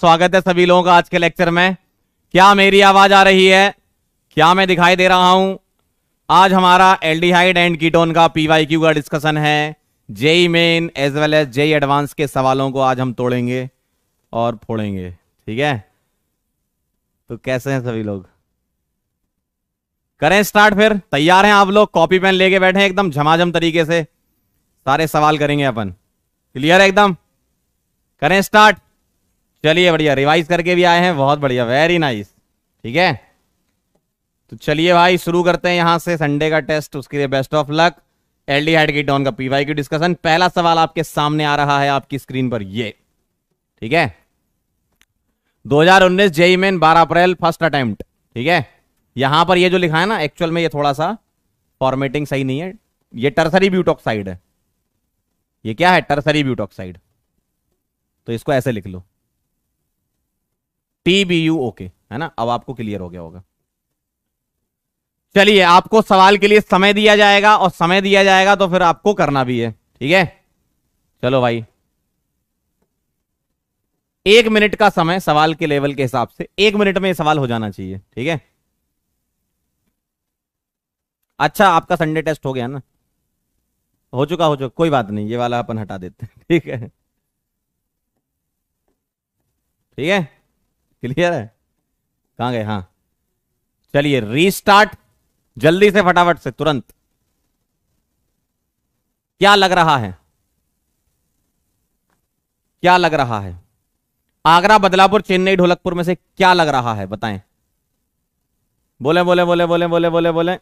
स्वागत है सभी लोगों का आज के लेक्चर में क्या मेरी आवाज आ रही है क्या मैं दिखाई दे रहा हूं आज हमारा एल्डिहाइड एंड कीटोन का पीवाईक्यू का डिस्कशन है JEE Main as well as JEE Advanced के सवालों को आज हम तोड़ेंगे और फोड़ेंगे ठीक है तो कैसे हैं सभी लोग करें स्टार्ट फिर तैयार हैं आप लोग कॉपी पेन लेके बैठे एकदम झमाझम तरीके से सारे सवाल करेंगे अपन क्लियर है एकदम करें स्टार्ट चलिए बढ़िया रिवाइज करके भी आए हैं बहुत बढ़िया वेरी नाइस ठीक है तो चलिए भाई शुरू करते हैं यहां से संडे का टेस्ट उसके लिए बेस्ट ऑफ लक डी हेड की डॉन का पीवाई की डिस्कशन पहला सवाल आपके सामने आ रहा है आपकी स्क्रीन पर ये ठीक है 2019 JEE Main 12 April first attempt ठीक है यहां पर ये जो लिखा है ना एक्चुअल में ये थोड़ा सा फॉर्मेटिंग सही नहीं है ये टर्सरी ब्यूटॉक्साइड है ये क्या है टर्सरी ब्यूटॉक्साइड तो इसको ऐसे लिख लो टी बी यू ओके है ना अब आपको क्लियर हो गया होगा चलिए आपको सवाल के लिए समय दिया जाएगा और समय दिया जाएगा तो फिर आपको करना भी है ठीक है चलो भाई एक मिनट का समय सवाल के लेवल के हिसाब से एक मिनट में सवाल हो जाना चाहिए ठीक है अच्छा आपका संडे टेस्ट हो गया ना हो चुका हो चुका कोई बात नहीं ये वाला अपन हटा देते हैं ठीक है ठीक है क्लियर है कहां गए हां चलिए रीस्टार्ट जल्दी से फटाफट से तुरंत क्या लग रहा है क्या लग रहा है आगरा बदलापुर चेन्नई ढोलकपुर में से क्या लग रहा है बताएं बोले बोले बोले बोले बोले बोले बोले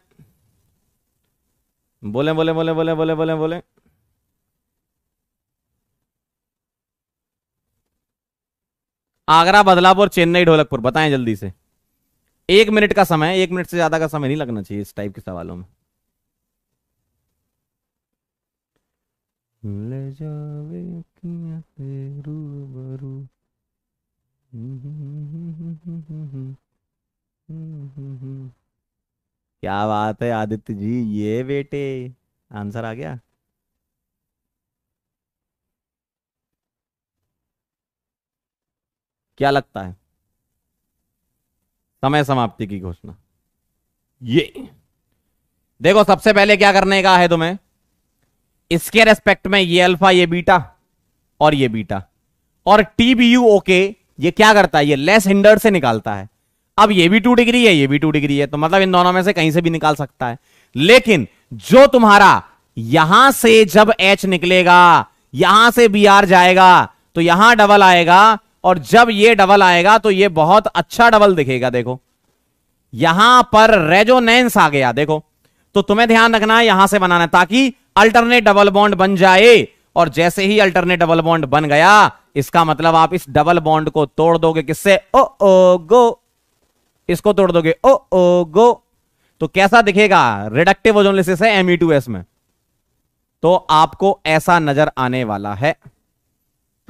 बोले बोले बोले बोले बोले बोले बोले आगरा बदलापुर चेन्नई ढोलकपुर बताएं जल्दी से एक मिनट का समय एक मिनट से ज्यादा का समय नहीं लगना चाहिए इस टाइप के सवालों में ले जावे रूबरू क्या बात है आदित्य जी ये बेटे आंसर आ गया क्या लगता है समय समाप्ति की घोषणा ये देखो सबसे पहले क्या करने का है तुम्हें इसके रेस्पेक्ट में ये अल्फा ये बीटा और ये बीटा और टीबीयू ओके ये क्या करता है ये लेस हिंडर से निकालता है अब ये भी टू डिग्री है ये भी टू डिग्री है तो मतलब इन दोनों में से कहीं से भी निकाल सकता है लेकिन जो तुम्हारा यहां से जब एच निकलेगा यहां से बी आर जाएगा तो यहां डबल आएगा और जब ये डबल आएगा तो ये बहुत अच्छा डबल दिखेगा देखो यहां पर रेजोनेंस आ गया देखो तो तुम्हें ध्यान रखना है यहां से बनाना ताकि अल्टरनेट डबल बॉन्ड बन जाए और जैसे ही अल्टरनेट डबल बॉन्ड बन गया इसका मतलब आप इस डबल बॉन्ड को तोड़ दोगे किससे ओ ओ गो इसको तोड़ दोगे ओ ओ गो तो कैसा दिखेगा रिडक्टिव ओजोनलिसिस है एमई e में तो आपको ऐसा नजर आने वाला है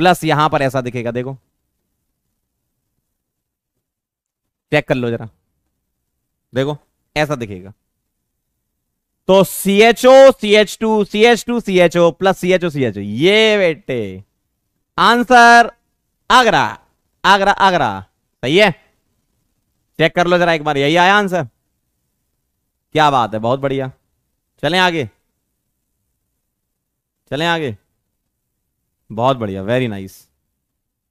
प्लस यहां पर ऐसा दिखेगा देखो चेक कर लो जरा देखो ऐसा दिखेगा तो C H O C H two C H two C H O plus C H O C H O ये बेटे आंसर आगरा आगरा आगरा सही है चेक कर लो जरा एक बार यही आया आंसर क्या बात है बहुत बढ़िया चलें आगे चलें आगे बहुत बढ़िया वेरी नाइस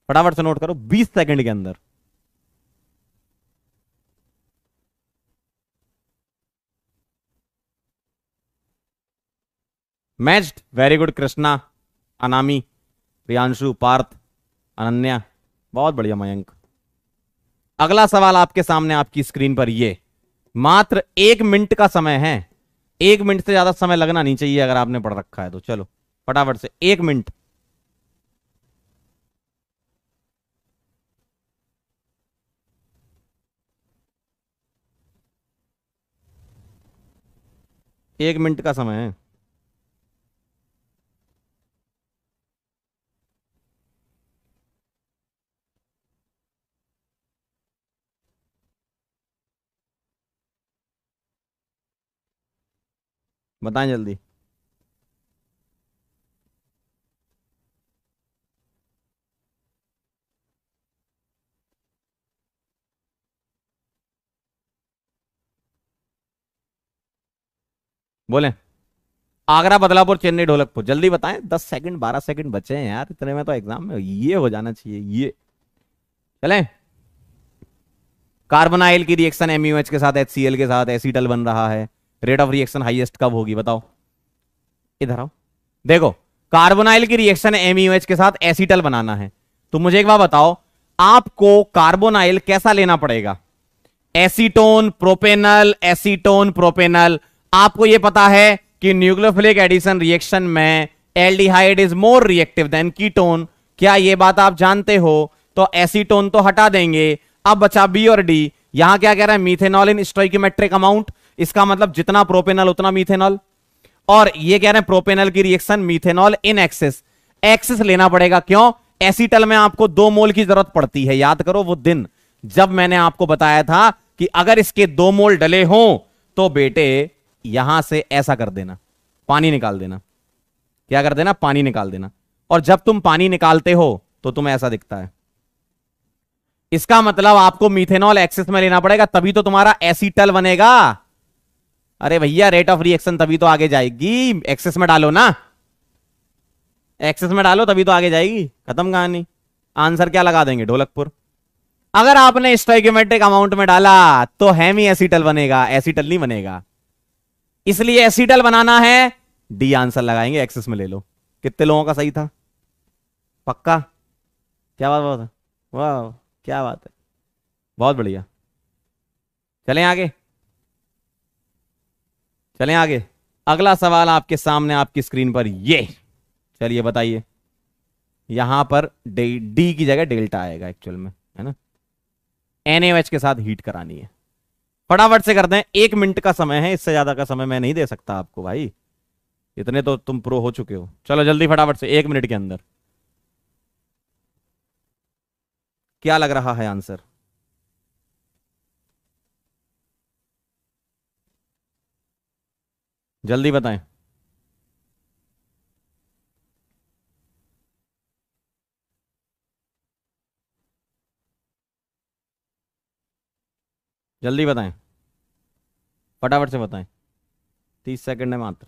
फटाफट से नोट करो 20 सेकंड के अंदर matched very good Krishna Anami Priyanshu Parth Ananya बहुत बढ़िया मयंक अगला सवाल आपके सामने आपकी स्क्रीन पर ये मात्र एक मिनट का समय है एक मिनट से ज्यादा समय लगना नहीं चाहिए अगर आपने पढ़ रखा है तो चलो फटाफट से एक मिनट एक मिनट का समय है बताएं जल्दी बोले आगरा बदलापुर चेन्नई ढोलकपुर जल्दी बताएं दस सेकंड बारह सेकंड बचे हैं यार इतने में तो एग्जाम में ये हो जाना चाहिए ये चले कार्बन आयल की रिएक्शन एमयूएच के साथ एच के साथ एसीटल बन रहा है रेट ऑफ रिएक्शन हाईएस्ट कब होगी बताओ इधर आओ देखो कार्बोनाइल की रिएक्शन एमयूएच e के साथ एसिटल बनाना है तो मुझे एक बार बताओ आपको कार्बोनाइल कैसा लेना पड़ेगा एसीटोन प्रोपेनल एसीटोन प्रोपेनल आपको यह पता है कि न्यूक्लियोफिलिक एडिशन रिएक्शन में aldehyde is more reactive than ketone क्या यह बात आप जानते हो तो एसीटोन तो हटा देंगे अब बचा बी और डी यहां क्या कह रहा है मीथेनॉल इन स्ट्रोकोमेट्रिक अमाउंट इसका मतलब जितना प्रोपेनल उतना मीथेनॉल और ये कह रहे हैं प्रोपेनल की reaction methanol in excess excess लेना पड़ेगा क्यों एसिटल में आपको दो मोल की जरूरत पड़ती है याद करो वो दिन जब मैंने आपको बताया था कि अगर इसके दो मोल डले हो तो बेटे यहां से ऐसा कर देना पानी निकाल देना क्या कर देना पानी निकाल देना और जब तुम पानी निकालते हो तो तुम्हें ऐसा दिखता है इसका मतलब आपको मिथेनॉल एक्सेस में लेना पड़ेगा तभी तो तुम्हारा एसीटल बनेगा अरे भैया रेट ऑफ रिएक्शन तभी तो आगे जाएगी एक्सेस में डालो ना एक्सेस में डालो तभी तो आगे जाएगी खत्म कहानी आंसर क्या लगा देंगे ढोलकपुर अगर आपने स्ट्राइक्योमेट्रिक अमाउंट में डाला तो हैमी एसिटल बनेगा एसिटल नहीं बनेगा इसलिए एसिटल बनाना है डी आंसर लगाएंगे एक्सेस में ले लो कितने लोगों का सही था पक्का क्या बात बहुत वाह क्या बात है बहुत बढ़िया चलें आगे चलें आगे अगला सवाल आपके सामने आपकी स्क्रीन पर ये चलिए बताइए यहां पर डी की जगह डेल्टा आएगा एक्चुअल में है ना एन के साथ हीट करानी है फटाफट से करते हैं एक मिनट का समय है इससे ज्यादा का समय मैं नहीं दे सकता आपको भाई इतने तो तुम प्रो हो चुके हो चलो जल्दी फटाफट से एक मिनट के अंदर क्या लग रहा है आंसर जल्दी बताएं जल्दी बताएं फटाफट से बताएं तीस सेकंड है मात्र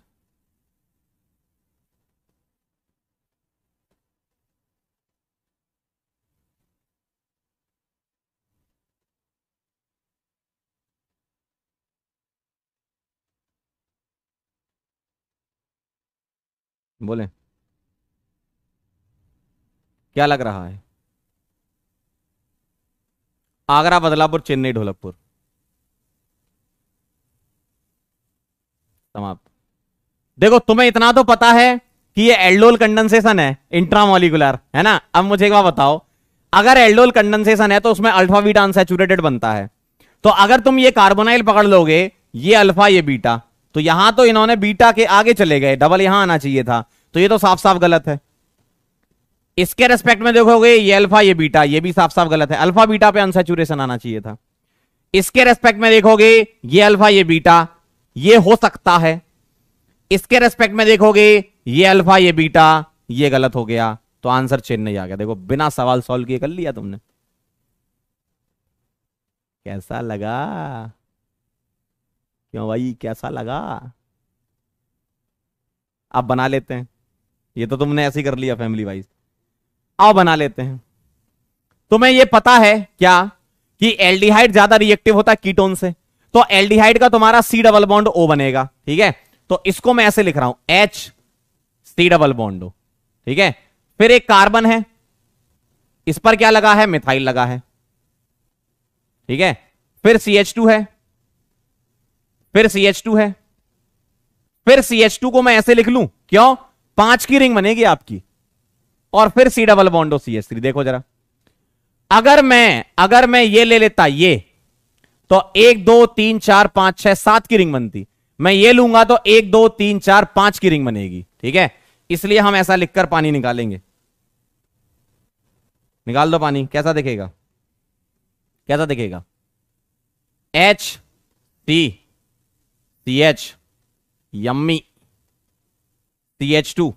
बोले क्या लग रहा है आगरा बदलापुर चेन्नई ढोलकपुर समाप्त देखो तुम्हें इतना तो पता है कि ये एल्डोल कंडेंसेशन है इंट्रामोलिकुलर है ना अब मुझे एक बार बताओ अगर एल्डोल कंडेंसेशन है तो उसमें अल्फा बीटा अनसेचुरेटेड बनता है तो अगर तुम ये कार्बोनाइल पकड़ लोगे ये अल्फा ये बीटा तो यहां तो इन्होंने बीटा के आगे चले गए डबल यहां आना चाहिए था तो ये तो साफ साफ गलत है इसके रेस्पेक्ट में देखोगे ये अल्फा ये बीटा ये भी साफ साफ गलत है अल्फा बीटा पे अनसेचुरेशन आना चाहिए था इसके रेस्पेक्ट में देखोगे ये अल्फा ये बीटा ये हो सकता है इसके रेस्पेक्ट में देखोगे ये अल्फा ये बीटा ये गलत हो गया तो आंसर चेन नहीं आ गया देखो बिना सवाल सॉल्व किए कर लिया तुमने कैसा लगा क्यों भाई कैसा लगा अब बना लेते हैं ये तो तुमने ऐसे ही कर लिया फैमिली वाइज आओ बना लेते हैं तुम्हें ये पता है क्या कि एल्डिहाइड ज्यादा रिएक्टिव होता है कीटोन से तो एल्डिहाइड का तुम्हारा सी डबल बॉन्ड ओ बनेगा ठीक है तो इसको मैं ऐसे लिख रहा हूं H C double bond O ठीक है फिर एक कार्बन है इस पर क्या लगा है मिथाइल लगा है ठीक है फिर सी एच टू है फिर सी एच टू है फिर सी एच टू को मैं ऐसे लिख लू क्यों पांच की रिंग बनेगी आपकी और फिर C double बॉन्डो C S three देखो जरा अगर मैं अगर मैं ये ले लेता ये तो एक दो तीन चार पांच छह सात की रिंग बनती मैं ये लूंगा तो एक दो तीन चार पांच की रिंग बनेगी ठीक है इसलिए हम ऐसा लिखकर पानी निकालेंगे निकाल दो पानी कैसा दिखेगा कैसा दिखेगा एच टी सी एच यम्मी C H two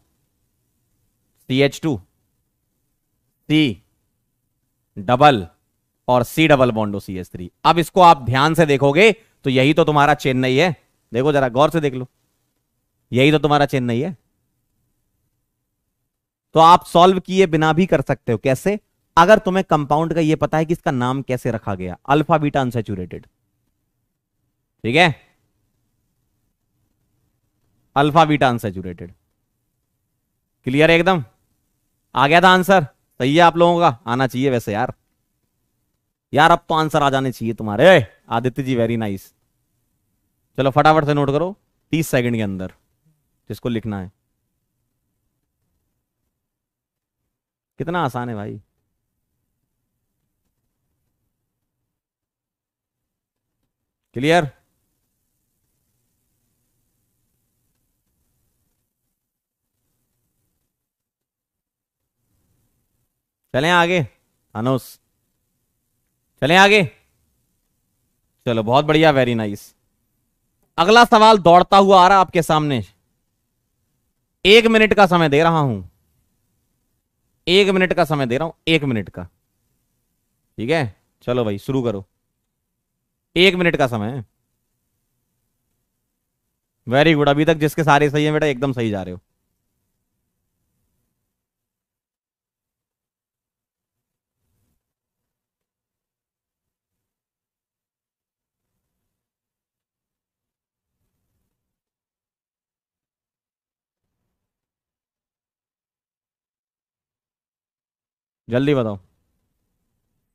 C H two C double और C double बॉन्डो C H three अब इसको आप ध्यान से देखोगे तो यही तो तुम्हारा चेन्नई है देखो जरा गौर से देख लो यही तो तुम्हारा चेन्नई है तो आप सॉल्व किए बिना भी कर सकते हो कैसे अगर तुम्हें कंपाउंड का यह पता है कि इसका नाम कैसे रखा गया अल्फा बीटा अनसेचुरेटेड ठीक है अल्फा बीटा अनसेचुरेटेड क्लियर है एकदम आ गया था आंसर सही है आप लोगों का आना चाहिए वैसे यार यार अब तो आंसर आ जाने चाहिए तुम्हारे आदित्य जी वेरी नाइस चलो फटाफट से नोट करो तीस सेकंड के अंदर जिसको लिखना है कितना आसान है भाई क्लियर चले आगे अनुस चले आगे चलो बहुत बढ़िया वेरी नाइस अगला सवाल दौड़ता हुआ आ रहा आपके सामने एक मिनट का समय दे रहा हूं एक मिनट का समय दे रहा हूं एक मिनट का ठीक है चलो भाई शुरू करो एक मिनट का समय वेरी गुड अभी तक जिसके सारे सही है बेटा एकदम सही जा रहे हो जल्दी बताओ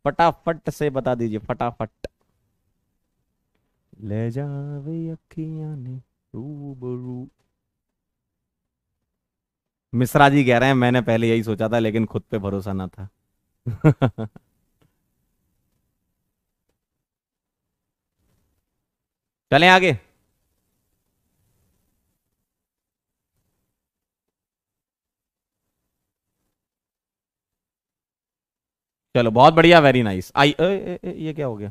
फटाफट से बता दीजिए फटाफट ले जावे ने रूबरू मिश्रा जी कह रहे हैं मैंने पहले यही सोचा था लेकिन खुद पे भरोसा ना था चलें आगे चलो बहुत बढ़िया वेरी नाइस आई ये क्या हो गया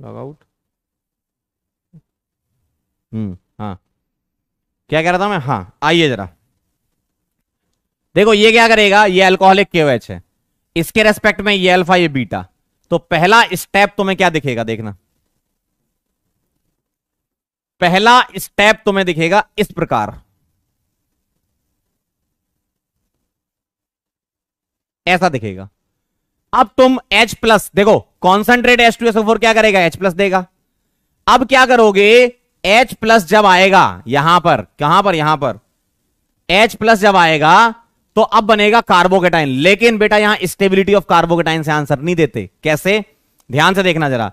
लॉग आउट हम्म हाँ क्या कह रहा था मैं हाँ आइए जरा देखो ये क्या करेगा ये अल्कोहलिक केवेच है इसके रेस्पेक्ट में ये अल्फा ये बीटा तो पहला स्टेप तुम्हें क्या दिखेगा देखना पहला स्टेप तुम्हें दिखेगा इस प्रकार ऐसा दिखेगा अब तुम H प्लस देखो कॉन्सेंट्रेट एच टू एसओ क्या करेगा H प्लस देगा अब क्या करोगे H प्लस जब आएगा यहां पर कहां पर यहां पर H प्लस जब आएगा तो अब बनेगा कार्बोकेटाइन लेकिन बेटा यहां स्टेबिलिटी ऑफ कार्बोकेटाइन से आंसर नहीं देते कैसे ध्यान से देखना जरा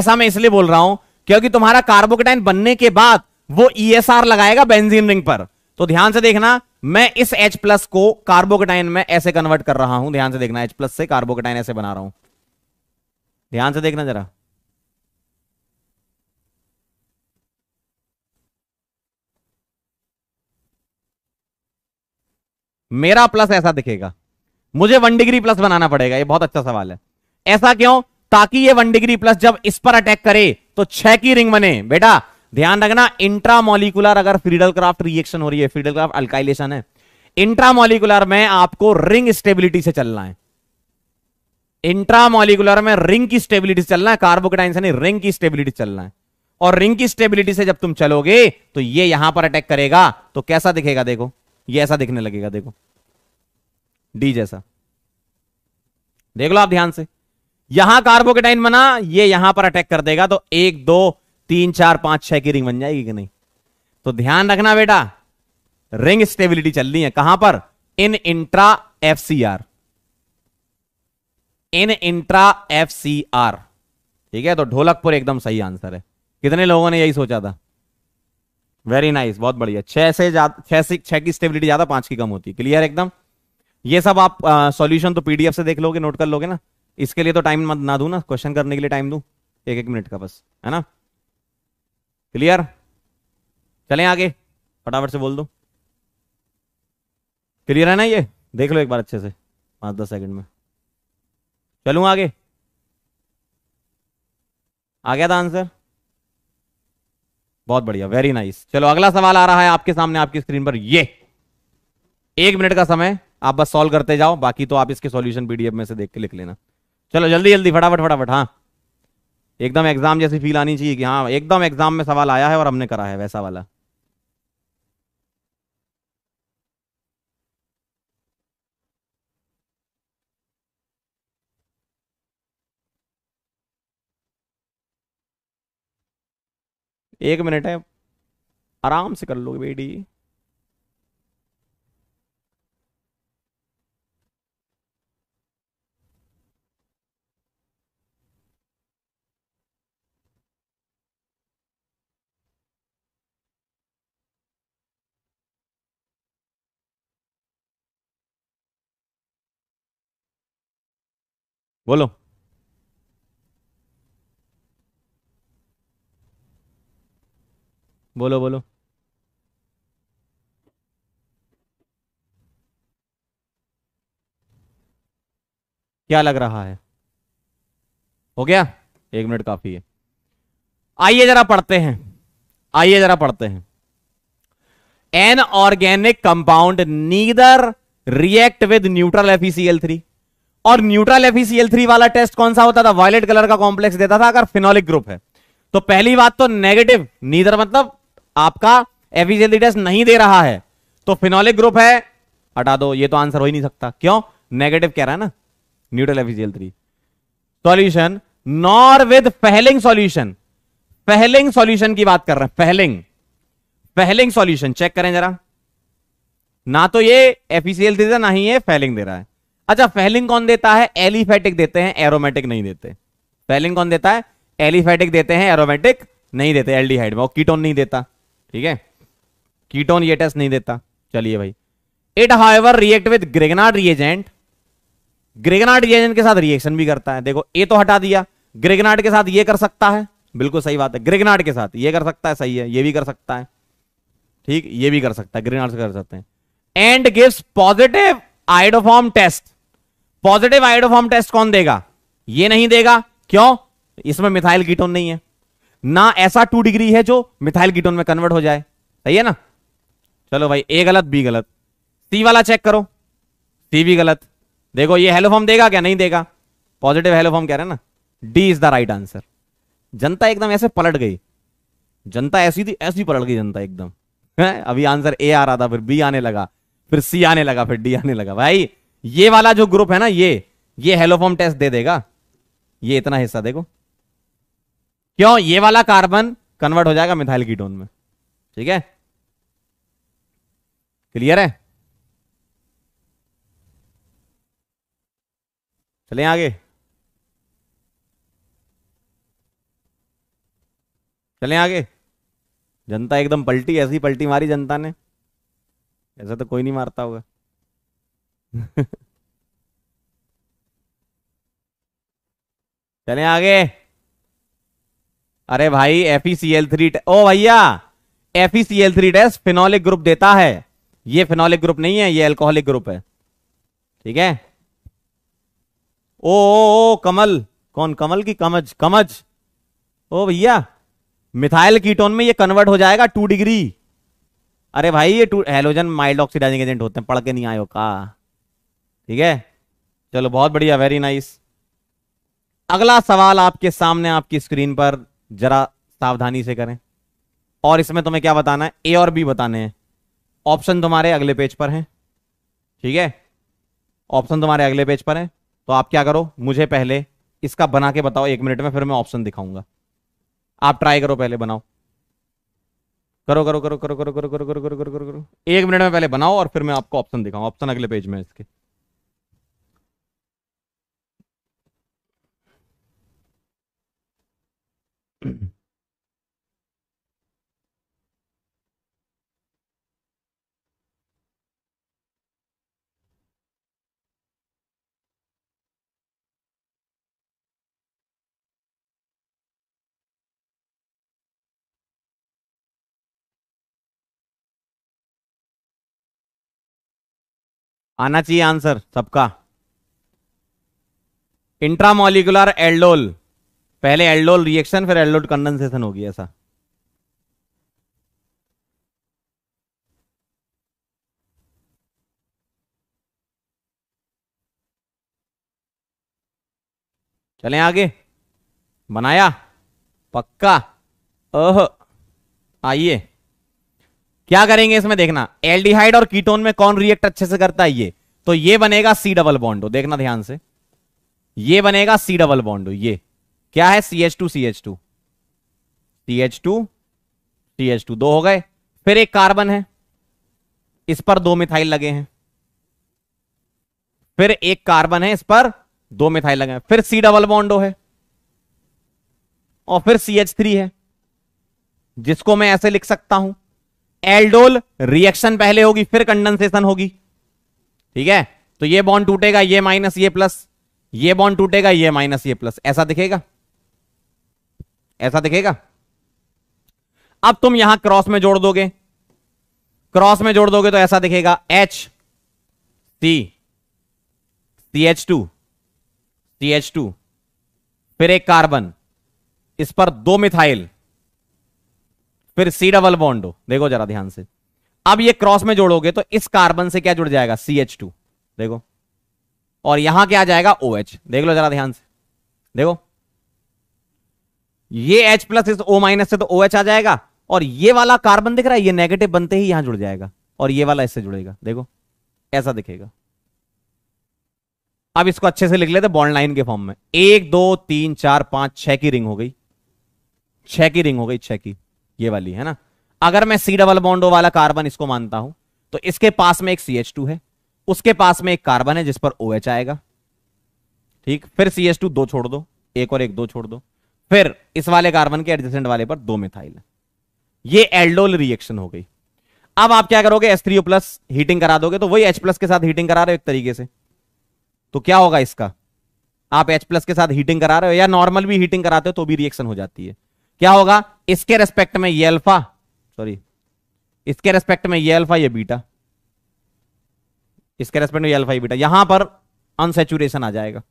ऐसा मैं इसलिए बोल रहा हूं क्योंकि तुम्हारा कार्बोकेटाइन बनने के बाद वो ईएसआर e लगाएगा बेंजीन रिंग पर तो ध्यान से देखना मैं इस एच प्लस को कार्बोकेटाइन में ऐसे कन्वर्ट कर रहा हूं ध्यान से देखना एच प्लस से कार्बोकेटाइन ऐसे बना रहा हूं ध्यान से देखना जरा मेरा प्लस ऐसा दिखेगा मुझे वन डिग्री प्लस बनाना पड़ेगा ये बहुत अच्छा सवाल है ऐसा क्यों ताकि ये वन डिग्री प्लस जब इस पर अटैक करे तो छह की रिंग बने बेटा ध्यान रखना इंट्रामोलिकुलर अगर फ्रीडल क्राफ्ट रिएक्शन हो रही है फ्रीडल क्राफ्ट अल्काइलेशन है इंट्रामोलिकुलर में आपको रिंग स्टेबिलिटी से चलना है इंट्रामोलिकुलर में रिंग की स्टेबिलिटी से चलना है कार्बोकटाइन से नहीं रिंग की स्टेबिलिटी चलना है और रिंग की स्टेबिलिटी से जब तुम चलोगे तो ये यहां पर अटैक करेगा तो कैसा दिखेगा देखो ये ऐसा दिखने लगेगा देखो डी जैसा देख लो आप ध्यान से यहां कार्बोकेटाइन बना ये यहां पर अटैक कर देगा तो एक दो तीन चार पांच छह की रिंग बन जाएगी कि नहीं तो ध्यान रखना बेटा रिंग स्टेबिलिटी चल रही है कहां पर in intra F C R in intra F C R ठीक है तो ढोलकपुर एकदम सही आंसर है कितने लोगों ने यही सोचा था वेरी नाइस nice, बहुत बढ़िया छह से छह से छह की स्टेबिलिटी ज्यादा पांच की कम होती है क्लियर एकदम ये सब आप सॉल्यूशन तो पीडीएफ से देख लोगे नोट कर लोगे ना इसके लिए तो टाइम मत ना दू ना क्वेश्चन करने के लिए टाइम दू एक एक मिनट का बस है ना क्लियर चले आगे फटाफट से बोल दो क्लियर है ना ये देख लो एक बार अच्छे से पांच दस सेकंड में चलू आगे आ गया था आंसर बहुत बढ़िया वेरी नाइस चलो अगला सवाल आ रहा है आपके सामने आपकी स्क्रीन पर ये एक मिनट का समय आप बस सॉल्व करते जाओ बाकी तो आप इसके सॉल्यूशन पीडीएफ में से देख के लिख लेना चलो जल्दी जल्दी फटाफट फटाफट हाँ एकदम एग्जाम जैसी फील आनी चाहिए कि हाँ एकदम एग्जाम में सवाल आया है और हमने करा है वैसा वाला एक मिनट है आराम से कर लो बेटी बोलो बोलो बोलो क्या लग रहा है हो गया एक मिनट काफी है आइए जरा पढ़ते हैं आइए जरा पढ़ते हैं an organic compound neither react with neutral F E C L three और न्यूट्रल एफ वाला टेस्ट कौन सा होता था वायलेट कलर का कॉम्प्लेक्स देता था अगर फिनोलिक ग्रुप है तो पहली बात तो नेगेटिव नीदर मतलब आपका एफ टेस्ट नहीं दे रहा है तो फिनोलिक ग्रुप है हटा दो ये तो आंसर हो ही नहीं सकता क्यों नेगेटिव कह रहा है ना neutral F three solution nor with Fehling solution Fehling solution की बात कर रहे हैं फेलिंग फेलिंग सोल्यूशन चेक करें जरा ना तो ये एफ था ना ही ये फेलिंग दे रहा है अच्छा फेलिंग कौन देता है एलिफेटिक देते हैं एरोमेटिक नहीं देते फेलिंग कौन देता है एलिफेटिक देते हैं एरोमेटिक नहीं देते एल्डिहाइड में और कीटोन नहीं देता ठीक है कीटोन ये टेस्ट नहीं देता चलिए भाई it however react with Grignard reagent Grignard reagent के साथ रिएक्शन भी करता है देखो ए तो हटा दिया ग्रेगनाड के साथ ये कर सकता है बिल्कुल सही बात है ग्रेगनाड के साथ ये कर सकता है सही है ये भी कर सकता है ठीक ये भी कर सकता है ग्रेगनाड से कर सकते हैं and gives positive iodoform test positive iodoform test कौन देगा ये नहीं देगा क्यों इसमें मिथाइल कीटोन नहीं है ना ऐसा टू डिग्री है जो मिथाइल कीटोन में कन्वर्ट हो जाए सही है ना चलो भाई ए गलत बी गलत सी वाला चेक करो सी भी गलत देखो ये हेलोफॉर्म देगा क्या नहीं देगा पॉजिटिव हेलोफॉर्म कह रहे हैं ना D is the right answer जनता एकदम ऐसे पलट गई जनता ऐसी थी ऐसी पलट गई जनता एकदम है अभी आंसर ए आ रहा था फिर बी आने लगा फिर सी आने लगा फिर डी आने लगा भाई ये वाला जो ग्रुप है ना ये ये हेलोफॉर्म टेस्ट दे देगा ये इतना हिस्सा देखो क्यों ये वाला कार्बन कन्वर्ट हो जाएगा मिथाइल कीटोन में ठीक है क्लियर है चले आगे चले आगे जनता एकदम पलटी ऐसी पलटी मारी जनता ने ऐसा तो कोई नहीं मारता होगा चले आगे अरे भाई F E C L three O भैया F E C L three test phenolic group देता है ये फिनोलिक ग्रुप नहीं है ये एल्कोहलिक ग्रुप है ठीक है ओ, ओ, ओ कमल कौन कमल की कमज कमज ओ भैया मिथाइल कीटोन में ये कन्वर्ट हो जाएगा टू डिग्री अरे भाई ये two halogen mild oxidising agent होते हैं पढ़ के नहीं आयो का ठीक है चलो बहुत बढ़िया वेरी नाइस अगला सवाल आपके सामने आपकी स्क्रीन पर जरा सावधानी से करें और इसमें तुम्हें क्या बताना है ए और बी बताने हैं ऑप्शन तुम्हारे अगले पेज पर हैं ठीक है ऑप्शन तुम्हारे अगले पेज पर हैं तो आप क्या करो मुझे पहले इसका बना के बताओ एक मिनट में फिर मैं ऑप्शन दिखाऊंगा आप ट्राई करो पहले बनाओ करो करो करो करो करो करो करो करो करो करो करो एक मिनट में पहले बनाओ और फिर मैं आपको ऑप्शन दिखाऊँ ऑप्शन अगले पेज में इसके आना चाहिए आंसर सबका इंट्रामोलिकुलर एल्डोल पहले एल्डोल रिएक्शन फिर एल्डोल कंडेंसेशन होगी ऐसा चलें आगे बनाया पक्का ओह आइए क्या करेंगे इसमें देखना एल्डिहाइड और कीटोन में कौन रिएक्ट अच्छे से करता है ये तो ये बनेगा सी डबल बॉन्डो देखना ध्यान से ये बनेगा सी डबल बॉन्डो ये क्या है C H two C H two C H two C H two दो हो गए फिर एक कार्बन है इस पर दो मिथाइल लगे हैं फिर एक कार्बन है इस पर दो मिथाइल लगे हैं फिर सी डबल बॉन्डो है और फिर सी एच थ्री है जिसको मैं ऐसे लिख सकता हूं एल्डोल रिएक्शन पहले होगी फिर कंडेंसेशन होगी ठीक है तो ये बॉन्ड टूटेगा ये माइनस ये प्लस ये बॉन्ड टूटेगा ये माइनस ये प्लस ऐसा दिखेगा ऐसा दिखेगा अब तुम यहां क्रॉस में जोड़ दोगे क्रॉस में जोड़ दोगे तो ऐसा दिखेगा H C C H two C H two फिर एक कार्बन इस पर दो मिथाइल फिर सी डबल बॉन्डो देखो जरा ध्यान से अब ये क्रॉस में जोड़ोगे तो इस कार्बन से क्या जुड़ जाएगा सी एच टू देखो और यहां क्या आ जाएगा ओ OH, एच देख लो जरा ध्यान से देखो ये H प्लस इस O माइनस से तो OH आ जाएगा और ये वाला कार्बन दिख रहा है ये नेगेटिव बनते ही यहां जुड़ जाएगा और ये वाला इससे जुड़ेगा देखो ऐसा दिखेगा अब इसको अच्छे से लिख लेते बॉन्ड लाइन के फॉर्म में एक दो तीन चार पांच छह की रिंग हो गई छह की रिंग हो गई छह की ये वाली है ना अगर मैं सी डबल बॉन्डो वाला कार्बन इसको मानता हूं तो इसके पास में एक सी एच टू है उसके पास में एक कार्बन है जिस पर ओ OH एच आएगा ठीक फिर सी एच टू दो छोड़ दो एक और एक दो छोड़ दो फिर इस वाले कार्बन के एडजेसेंट वाले पर दो मिथाइल ये एल्डोल रिएक्शन हो गई अब आप क्या करोगे एस थ्री प्लस हीटिंग करा दोगे तो वही एच प्लस के साथ हीटिंग करा रहे हो एक तरीके से तो क्या होगा इसका आप एच प्लस के साथ हीटिंग करा रहे हो या नॉर्मल भी हीटिंग कराते हो तो भी रिएक्शन हो जाती है क्या होगा इसके रेस्पेक्ट में ये अल्फा सॉरी इसके रेस्पेक्ट में ये अल्फा ये बीटा इसके रेस्पेक्ट में ये अल्फा ये बीटा यहां पर अनसेचुरेशन आ जाएगा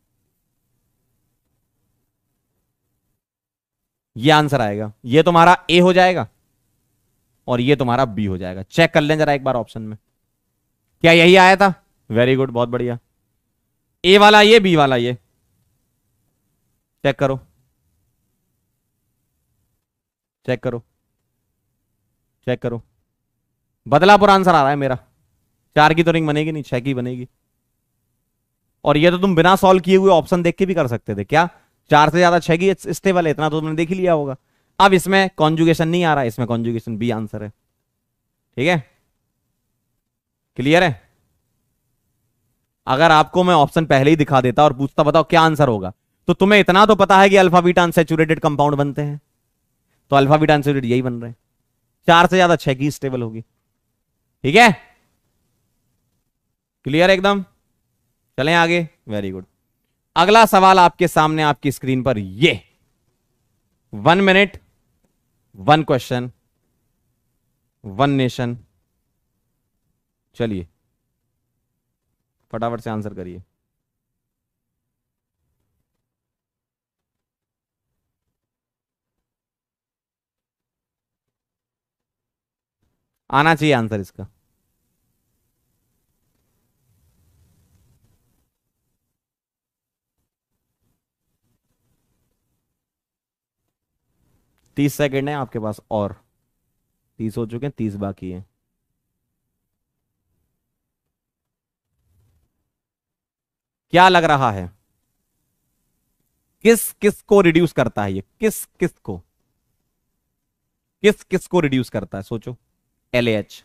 ये आंसर आएगा ये तुम्हारा ए हो जाएगा और ये तुम्हारा बी हो जाएगा चेक कर लें जरा एक बार ऑप्शन में क्या यही आया था वेरी गुड बहुत बढ़िया ए वाला ये बी वाला ये चेक करो चेक करो चेक करो बदलापुर आंसर आ रहा है मेरा चार की तो रिंग बनेगी नहीं छह की बनेगी और ये तो तुम बिना सॉल्व किए हुए ऑप्शन देख के भी कर सकते थे क्या चार से ज्यादा छह की स्टेबल है इतना तो तुमने देख ही लिया होगा अब इसमें कॉन्जुगेशन नहीं आ रहा है इसमें कॉन्जुगेशन बी आंसर है ठीक है क्लियर है अगर आपको मैं ऑप्शन पहले ही दिखा देता और पूछता बताओ क्या आंसर होगा तो तुम्हें इतना तो पता है कि अल्फाबीटा अनसेचुरेटेड कंपाउंड बनते हैं तो अल्फाबीटा अनसेचुरेटेड यही बन रहे हैं चार से ज्यादा छह की स्टेबल होगी ठीक है क्लियर एकदम चलें आगे वेरी गुड अगला सवाल आपके सामने आपकी स्क्रीन पर ये one minute one question one nation चलिए फटाफट से आंसर करिए आना चाहिए आंसर इसका तीस सेकेंड है आपके पास और तीस हो चुके हैं तीस बाकी है क्या लग रहा है किस किस को रिड्यूस करता है ये किस किस को किस किस को रिड्यूस करता है सोचो एलएच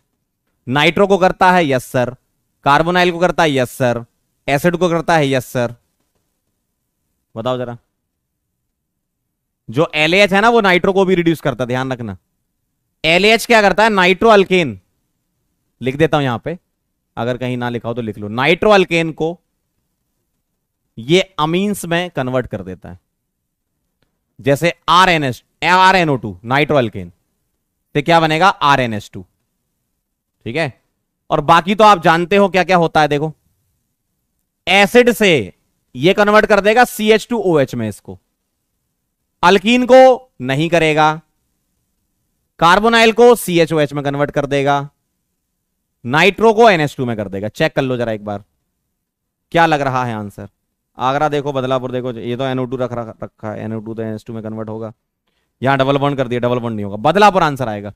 नाइट्रो को करता है यस सर कार्बोनाइल को करता है यस सर एसिड को करता है यस सर बताओ जरा जो एल है ना वो नाइट्रो को भी रिड्यूस करता है ध्यान रखना एल क्या करता है नाइट्रो अल्केन लिख देता हूं यहां पे अगर कहीं ना लिखा हो तो लिख लो नाइट्रो अल्केन को ये अमीन्स में कन्वर्ट कर देता है जैसे R N S R NO two nitro alkane तो क्या बनेगा आर एन एस टू ठीक है और बाकी तो आप जानते हो क्या क्या होता है देखो एसिड से ये कन्वर्ट कर देगा C H two O H में इसको अल्कीन को नहीं करेगा कार्बोनाइल को एच में कन्वर्ट कर देगा नाइट्रो को NH2 में कर देगा चेक कर लो जरा एक बार क्या लग रहा है आंसर आगरा देखो बदलापुर देखो ये तो एनओ रख रखा है टू तो टू में कन्वर्ट होगा यहां डबल बॉन्ड कर दिया डबल बॉन्ड नहीं होगा बदलापुर आंसर आएगा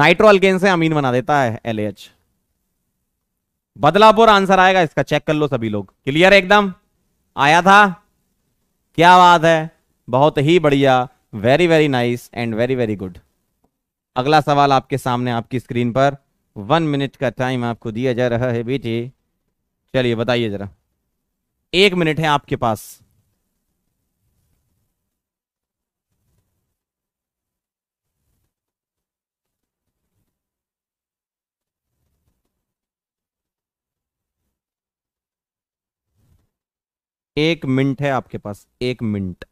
नाइट्रो अल्केन से अमीन बना देता है एच बदलापुर आंसर आएगा इसका चेक कर लो सभी लोग क्लियर एकदम आया था क्या बात है बहुत ही बढ़िया very very nice and very very good अगला सवाल आपके सामने आपकी स्क्रीन पर वन मिनट का टाइम आपको दिया जा रहा है बेटे चलिए बताइए जरा एक मिनट है आपके पास एक मिनट है आपके पास एक मिनट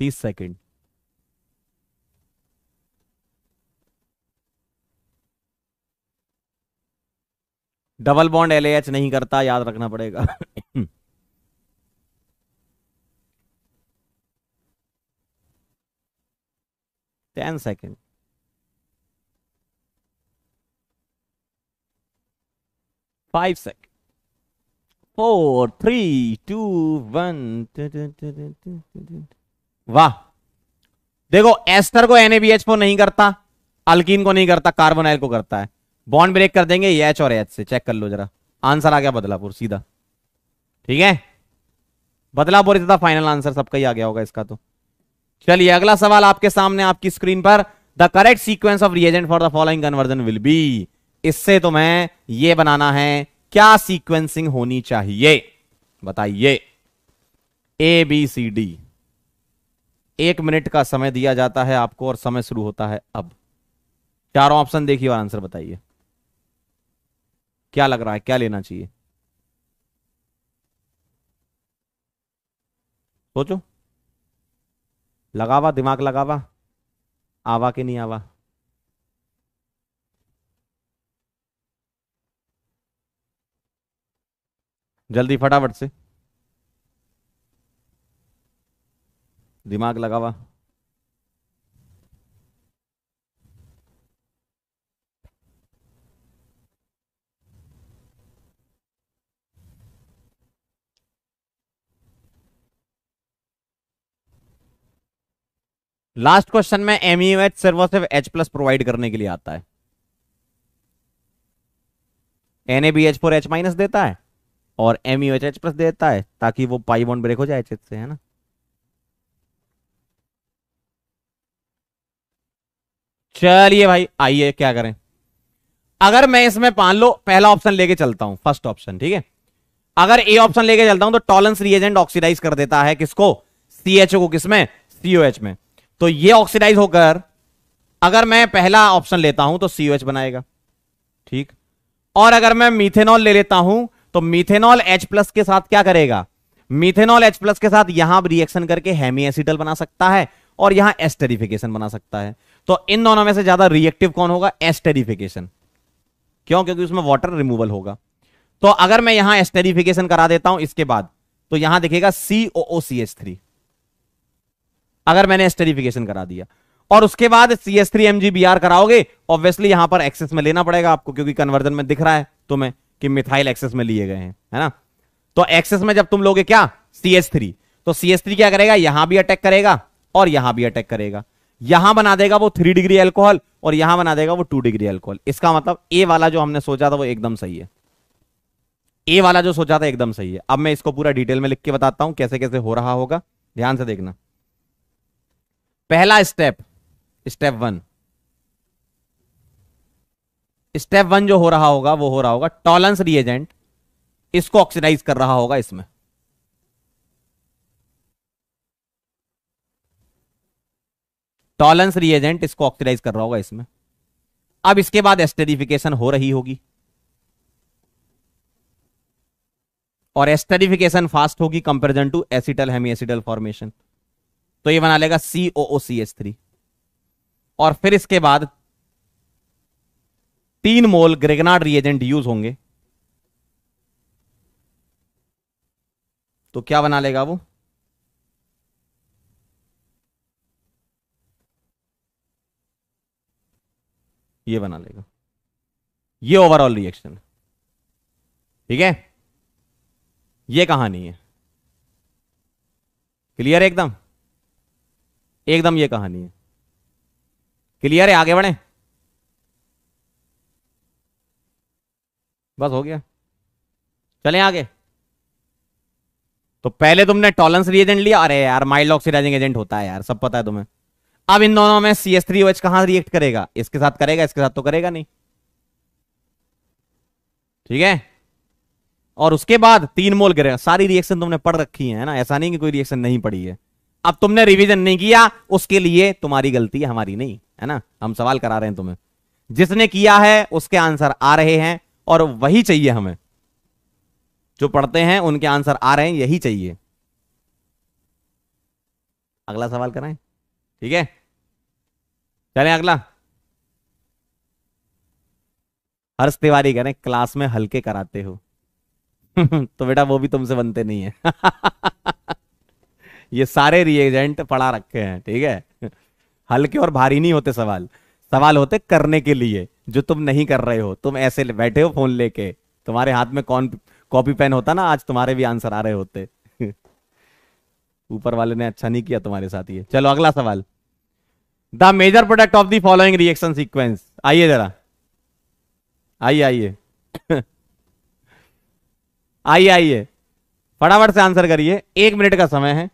तीस सेकेंड डबल बॉन्ड एल नहीं करता याद रखना पड़ेगा ten second five second four three two one वाह देखो एस्टर को एनएबीएच को नहीं करता अल्किन को नहीं करता कार्बोनाइल को करता है बॉन्ड ब्रेक कर देंगे एच और एच से चेक कर लो जरा आंसर आ गया बदलापुर सीधा ठीक है बदलापुर इतना फाइनल आंसर सबका ही आ गया होगा इसका तो चलिए अगला सवाल आपके सामने आपकी स्क्रीन पर the correct sequence of reagent for the following conversion will be इससे तुम्हें तो यह बनाना है क्या सीक्वेंसिंग होनी चाहिए बताइए ए बी सी डी एक मिनट का समय दिया जाता है आपको और समय शुरू होता है अब चारों ऑप्शन देखिए और आंसर बताइए क्या लग रहा है क्या लेना चाहिए सोचो लगावा दिमाग लगावा आवा कि नहीं आवा जल्दी फटाफट से दिमाग लगावा लास्ट क्वेश्चन में एम यू एच सिर्फ सिर्फ एच प्लस प्रोवाइड करने के लिए आता है N A B H four H minus देता है और M U H H plus देता है ताकि वो पाई बॉन्ड ब्रेक हो जाए एच एच से है ना चलिए भाई आइए क्या करें अगर मैं इसमें पान लो पहला ऑप्शन लेके चलता हूं फर्स्ट ऑप्शन ठीक है अगर ए ऑप्शन लेके चलता हूं तो टॉलेंस रिएजेंट ऑक्सीडाइज कर देता है किसको सीएचओ को किसमें सीओएच में तो ये ऑक्सीडाइज होकर अगर मैं पहला ऑप्शन लेता हूं तो सीओएच बनाएगा ठीक और अगर मैं मीथेनॉल ले लेता हूं तो मीथेनॉल एच प्लस के साथ क्या करेगा मीथेनॉल एच प्लस के साथ यहां रिएक्शन करके हेमी एसिडल बना सकता है और यहां एस्टेरिफिकेशन बना सकता है तो इन दोनों में से ज्यादा रिएक्टिव कौन होगा एस्टेरिफिकेशन क्यों क्योंकि उसमें वाटर रिमूवल होगा तो अगर मैं यहां एस्टेरिफिकेशन करा देता हूं इसके बाद तो यहां दिखेगा थ्री अगर मैंने एस्टेरिफिकेशन करा दिया और उसके बाद सी एस थ्री एमजीबीआर कराओगे ऑब्वियसली यहां पर एक्सेस में लेना पड़ेगा आपको क्योंकि कन्वर्जन में दिख रहा है तुम्हें कि मिथाइल एक्सेस में लिए गए हैं है ना तो एक्सेस में जब तुम लोगे क्या सी एस थ्री तो सी एस थ्री क्या करेगा यहां भी अटैक करेगा और यहां भी अटैक करेगा यहां बना देगा वो थ्री डिग्री एल्कोहल और यहां बना देगा वो टू डिग्री एल्कोहल इसका मतलब ए वाला जो हमने सोचा था वो एकदम सही है ए वाला जो सोचा था एकदम सही है अब मैं इसको पूरा डिटेल में लिख के बताता हूं कैसे कैसे हो रहा होगा ध्यान से देखना पहला step step one step one जो हो रहा होगा वो हो रहा होगा टॉलेंस रिएजेंट इसको ऑक्सीडाइज कर रहा होगा इसमें टॉलेंस रिएजेंट इसको ऑक्सीडाइज कर रहा होगा इसमें अब इसके बाद एस्टेरिफिकेशन हो रही होगी और एस्टेरिफिकेशन फास्ट होगी comparison to acetal hemi acetal formation तो ये बना लेगा सी सी एस थ्री और फिर इसके बाद तीन मोल ग्रेगनाड रिएजेंट यूज होंगे तो क्या बना लेगा वो ये बना लेगा ये ओवरऑल रिएक्शन ठीक है ये कहानी है क्लियर है एकदम एकदम ये कहानी है क्लियर है आगे बढ़े बस हो गया चले आगे तो पहले तुमने टॉलेंस रिएजेंट लिया अरे यार ऑक्सीडाइजिंग एजेंट होता है यार सब पता है तुम्हें अब इन दोनों में सी एस थ्री एच कहां रिएक्ट करेगा इसके साथ करेगा इसके साथ तो करेगा नहीं ठीक है और उसके बाद तीन मोल करेगा सारी रिएक्शन तुमने पढ़ रखी है ना ऐसा नहीं कि कोई रिएक्शन नहीं पड़ी है अब तुमने रिवीजन नहीं किया उसके लिए तुम्हारी गलती है हमारी नहीं है ना हम सवाल करा रहे हैं तुम्हें जिसने किया है उसके आंसर आ रहे हैं और वही चाहिए हमें जो पढ़ते हैं उनके आंसर आ रहे हैं यही चाहिए अगला सवाल कराएं ठीक है चले अगला हर्ष तिवारी कह रहे क्लास में हल्के कराते हो तो बेटा वो भी तुमसे बनते नहीं है ये सारे रिएजेंट पढ़ा रखे हैं ठीक है हल्के और भारी नहीं होते सवाल सवाल होते करने के लिए जो तुम नहीं कर रहे हो तुम ऐसे बैठे हो फोन लेके तुम्हारे हाथ में कौन कॉपी पेन होता ना आज तुम्हारे भी आंसर आ रहे होते ऊपर वाले ने अच्छा नहीं किया तुम्हारे साथ ये चलो अगला सवाल the major product of the following reaction sequence आइए जरा आइए आइए आइए आइए फटाफट से आंसर करिए एक मिनट का समय है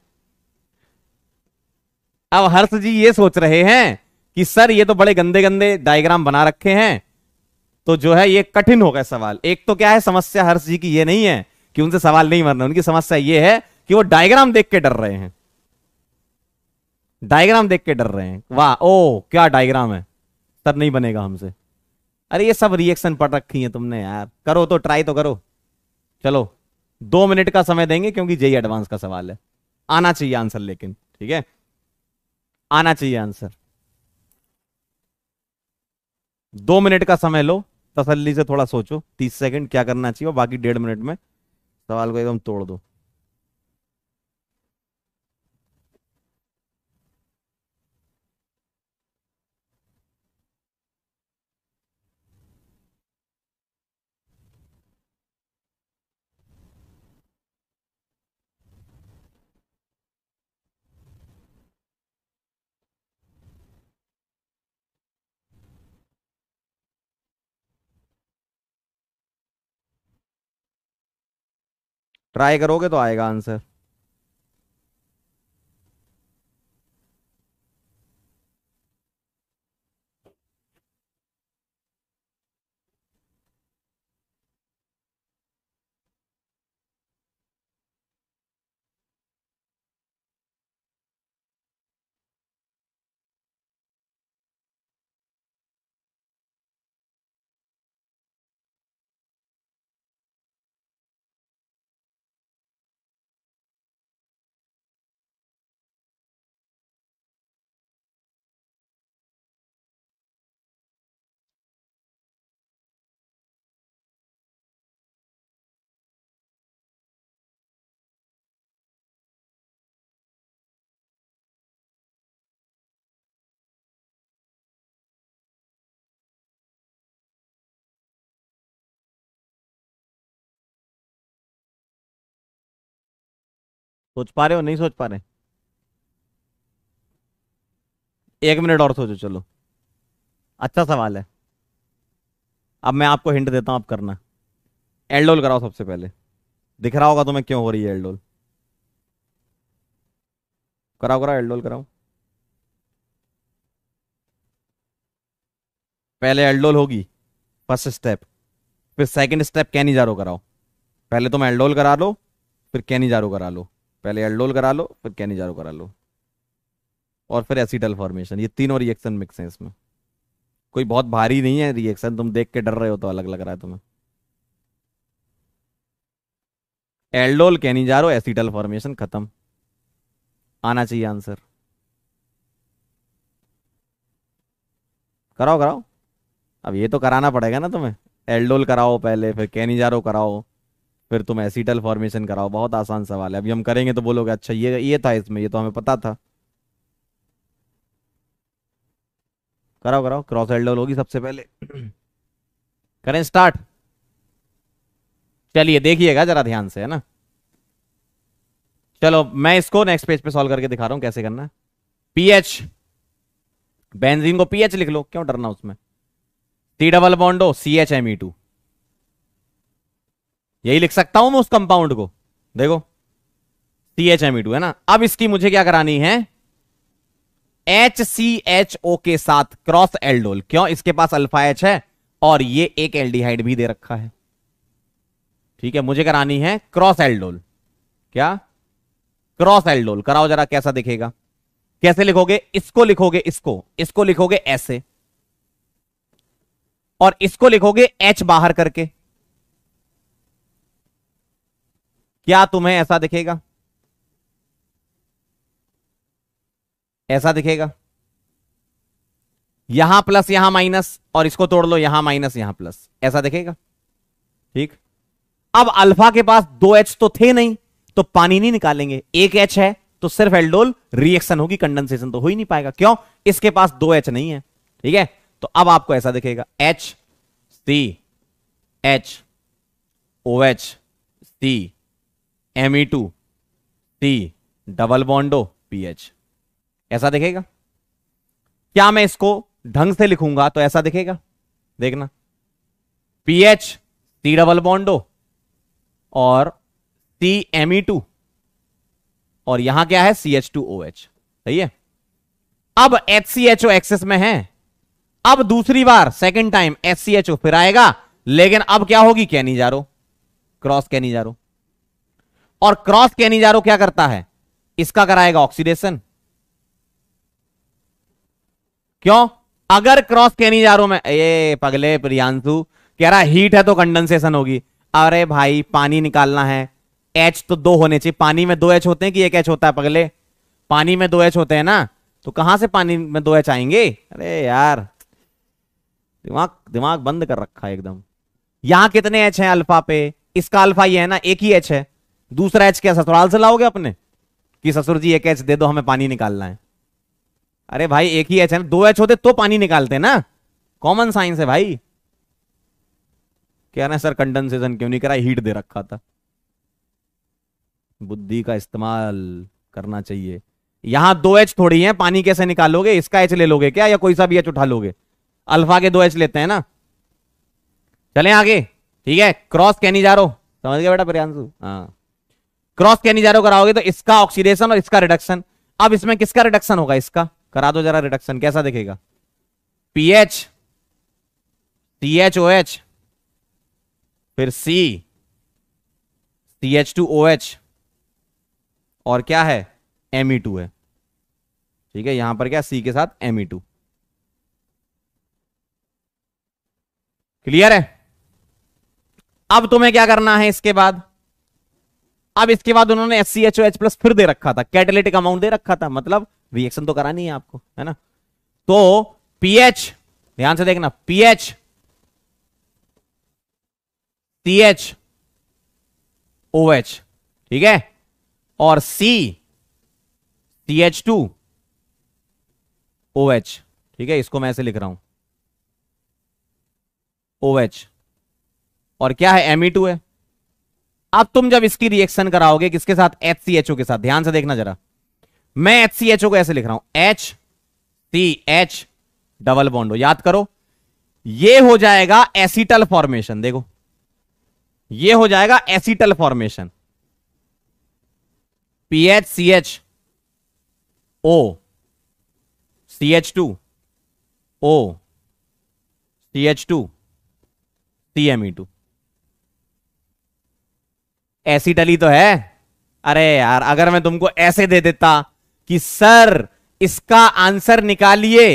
अब हर्ष जी ये सोच रहे हैं कि सर ये तो बड़े गंदे गंदे डायग्राम बना रखे हैं तो जो है ये कठिन हो गए सवाल एक तो क्या है समस्या हर्ष जी की ये नहीं है कि उनसे सवाल नहीं मरना उनकी समस्या ये है कि वो डायग्राम देख के डर रहे हैं डायग्राम देख के डर रहे हैं वाह ओ क्या डायग्राम है सर नहीं बनेगा हमसे अरे ये सब रिएक्शन पढ़ रखी है तुमने यार करो तो ट्राई तो करो चलो दो मिनट का समय देंगे क्योंकि जय एडवांस का सवाल है आना चाहिए आंसर लेकिन ठीक है आना चाहिए आंसर दो मिनट का समय लो तसल्ली से थोड़ा सोचो तीस सेकंड क्या करना चाहिए बाकी डेढ़ मिनट में सवाल को एकदम तोड़ दो ट्राई करोगे तो आएगा आंसर सोच पा रहे हो नहीं सोच पा रहे एक मिनट और सोचो चलो अच्छा सवाल है अब मैं आपको हिंट देता हूं आप करना एलडोल कराओ सबसे पहले दिख रहा होगा तुम्हें क्यों हो रही है एलडोल कराओ कराओ एलडोल कराओ पहले एलडोल होगी फर्स्ट स्टेप फिर सेकंड स्टेप कैनी जारो कराओ पहले तुम एलडोल करा लो फिर कैनी जारो करा लो पहले एल्डोल करा लो फिर कैनिजारो करा लो और फिर एसिडल फॉर्मेशन ये तीनों रिएक्शन मिक्स हैं इसमें कोई बहुत भारी नहीं है रिएक्शन तुम देख के डर रहे हो तो अलग लग रहा है तुम्हें एल्डोल कैनिजारो एसिडल फॉर्मेशन खत्म आना चाहिए आंसर कराओ कराओ अब ये तो कराना पड़ेगा ना तुम्हें एल्डोल कराओ पहले फिर कैनिजारो कराओ फिर तुम एसिटल फॉर्मेशन कराओ बहुत आसान सवाल है अभी हम करेंगे तो बोलोगे अच्छा ये ये था इसमें ये तो हमें पता था कराओ कराओ क्रॉस एल्डोल होगी सबसे पहले करें स्टार्ट चलिए देखिएगा जरा ध्यान से है ना चलो मैं इसको नेक्स्ट पेज पे सॉल्व करके दिखा रहा हूं कैसे करना पीएच बेंजीन को पीएच लिख लो क्यों डरना उसमें T double बॉन्डो C H M E two यही लिख सकता हूं मैं उस कंपाउंड को देखो सी एच एम टू है ना अब इसकी मुझे क्या करानी है एच सी एच ओ के साथ क्रॉस एल्डोल क्यों इसके पास अल्फा एच है और ये एक एल्डिहाइड भी दे रखा है ठीक है मुझे करानी है क्रॉस एल्डोल क्या क्रॉस एल्डोल कराओ जरा कैसा दिखेगा कैसे लिखोगे इसको लिखोगे इसको इसको लिखोगे ऐसे और इसको लिखोगे एच बाहर करके क्या तुम्हें ऐसा दिखेगा ऐसा दिखेगा यहां प्लस यहां माइनस और इसको तोड़ लो यहां माइनस यहां प्लस ऐसा दिखेगा ठीक अब अल्फा के पास दो एच तो थे नहीं तो पानी नहीं निकालेंगे एक एच है तो सिर्फ एल्डोल रिएक्शन होगी कंडेंसेशन तो हो ही नहीं पाएगा क्यों इसके पास दो एच नहीं है ठीक है तो अब आपको ऐसा दिखेगा H C H O H C M E two T double bond O P H ऐसा दिखेगा क्या मैं इसको ढंग से लिखूंगा तो ऐसा दिखेगा देखना P H C double bond O और सी एम ई टू और यहां क्या है C H two O H सही है अब H C H O excess में है अब दूसरी बार second time H C H O फिर आएगा लेकिन अब क्या होगी कैनी जारो क्रॉस कैनी जारो और क्रॉस कैनिजारो क्या करता है इसका कराएगा ऑक्सीडेशन क्यों अगर क्रॉस कैनिजारो में ये पगले प्रियांशु कह रहा हीट है तो कंडेंसेशन होगी अरे भाई पानी निकालना है एच तो दो होने चाहिए पानी में दो एच होते हैं कि एक एच होता है पगले पानी में दो एच होते हैं ना तो कहां से पानी में दो एच आएंगे अरे यार दिमाग दिमाग बंद कर रखा है एकदम यहां कितने एच हैं अल्फा पे इसका अल्फा ये है ना एक ही एच है दूसरा एच क्या ससुराल से लाओगे अपने कि ससुर जी एक एच दे दो हमें पानी निकालना है अरे भाई एक ही एच है दो एच होते तो पानी निकालते ना कॉमन साइंस है भाई कह रहे सर कंडेंसेशन क्यों नहीं करा हीट दे रखा था बुद्धि का इस्तेमाल करना चाहिए यहां दो एच थोड़ी है पानी कैसे निकालोगे इसका एच ले लोगे क्या या कोई सा भी एच उठा लोगे अल्फा के दो एच लेते हैं ना चले आगे ठीक है क्रॉस कहनी जा रो समझ गया बेटा प्रियांशु हाँ क्रॉस कैनिजारो कराओगे तो इसका ऑक्सीडेशन और इसका रिडक्शन अब इसमें किसका रिडक्शन होगा इसका करा दो जरा रिडक्शन कैसा दिखेगा PH T H O H फिर C C H two O H और क्या है एम ई टू है ठीक है यहां पर क्या सी के साथ एम ई टू क्लियर है अब तुम्हें क्या करना है इसके बाद अब इसके बाद उन्होंने S C H O H plus फिर दे रखा था कैटेलिटिक अमाउंट दे रखा था मतलब रिएक्शन तो करानी है आपको है ना तो पीएच ध्यान से देखना पीएच टीएच एच ठीक है और C T H two O H ठीक है इसको मैं ऐसे लिख रहा हूं ओ एच और क्या है एम ई टू है अब तुम जब इसकी रिएक्शन कराओगे किसके साथ एच सी एच ओ के साथ ध्यान से देखना जरा मैं एच सी एच ओ को ऐसे लिख रहा हूं H C H double bond O याद करो ये हो जाएगा एसिटल फॉर्मेशन देखो ये हो जाएगा acetal formation H C H O C H two O C H two C M E two ऐसी डली तो है अरे यार अगर मैं तुमको ऐसे दे देता कि सर इसका आंसर निकालिए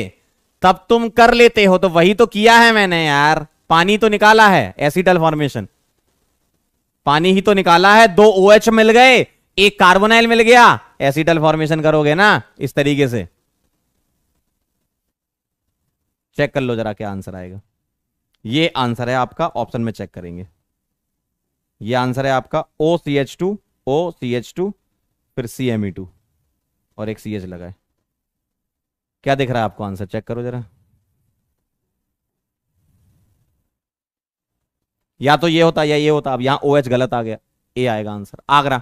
तब तुम कर लेते हो तो वही तो किया है मैंने यार पानी तो निकाला है एसिडल फॉर्मेशन पानी ही तो निकाला है दो ओ OH मिल गए एक कार्बोनाइल मिल गया एसिडल फॉर्मेशन करोगे ना इस तरीके से चेक कर लो जरा क्या आंसर आएगा ये आंसर है आपका ऑप्शन में चेक करेंगे ये आंसर है आपका O C H two O C H two फिर सी एम ई टू और एक सी एच लगा है क्या दिख रहा है आपको आंसर चेक करो जरा या तो ये होता या ये होता अब यहाँ ओ एच गलत आ गया ए आएगा आंसर आगरा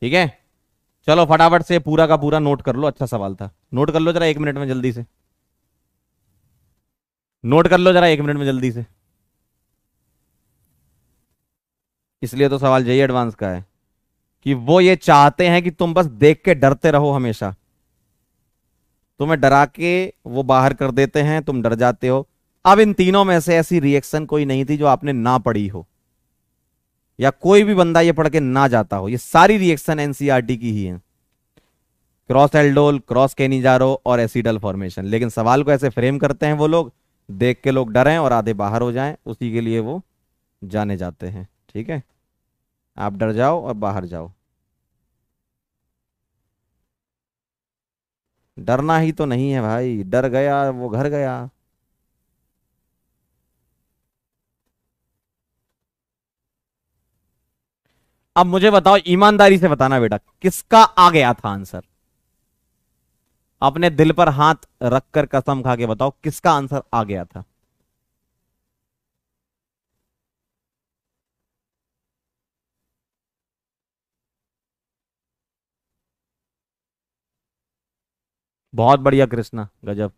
ठीक है चलो फटाफट से पूरा का पूरा नोट कर लो अच्छा सवाल था नोट कर लो जरा एक मिनट में जल्दी से नोट कर लो जरा एक मिनट में जल्दी से इसलिए तो सवाल यही एडवांस का है कि वो ये चाहते हैं कि तुम बस देख के डरते रहो हमेशा तुम्हें डरा के वो बाहर कर देते हैं तुम डर जाते हो अब इन तीनों में से ऐसी रिएक्शन कोई नहीं थी जो आपने ना पढ़ी हो या कोई भी बंदा ये पढ़ के ना जाता हो ये सारी रिएक्शन एनसीआरटी e की ही है क्रॉस एल्डोल क्रॉस केनीजारो और एसिडल फॉर्मेशन लेकिन सवाल को ऐसे फ्रेम करते हैं वो लोग देख के लोग डरें और आधे बाहर हो जाएं उसी के लिए वो जाने जाते हैं ठीक है आप डर जाओ और बाहर जाओ डरना ही तो नहीं है भाई डर गया वो घर गया अब मुझे बताओ ईमानदारी से बताना बेटा किसका आ गया था आंसर अपने दिल पर हाथ रखकर कसम खा के बताओ किसका आंसर आ गया था बहुत बढ़िया कृष्णा गजब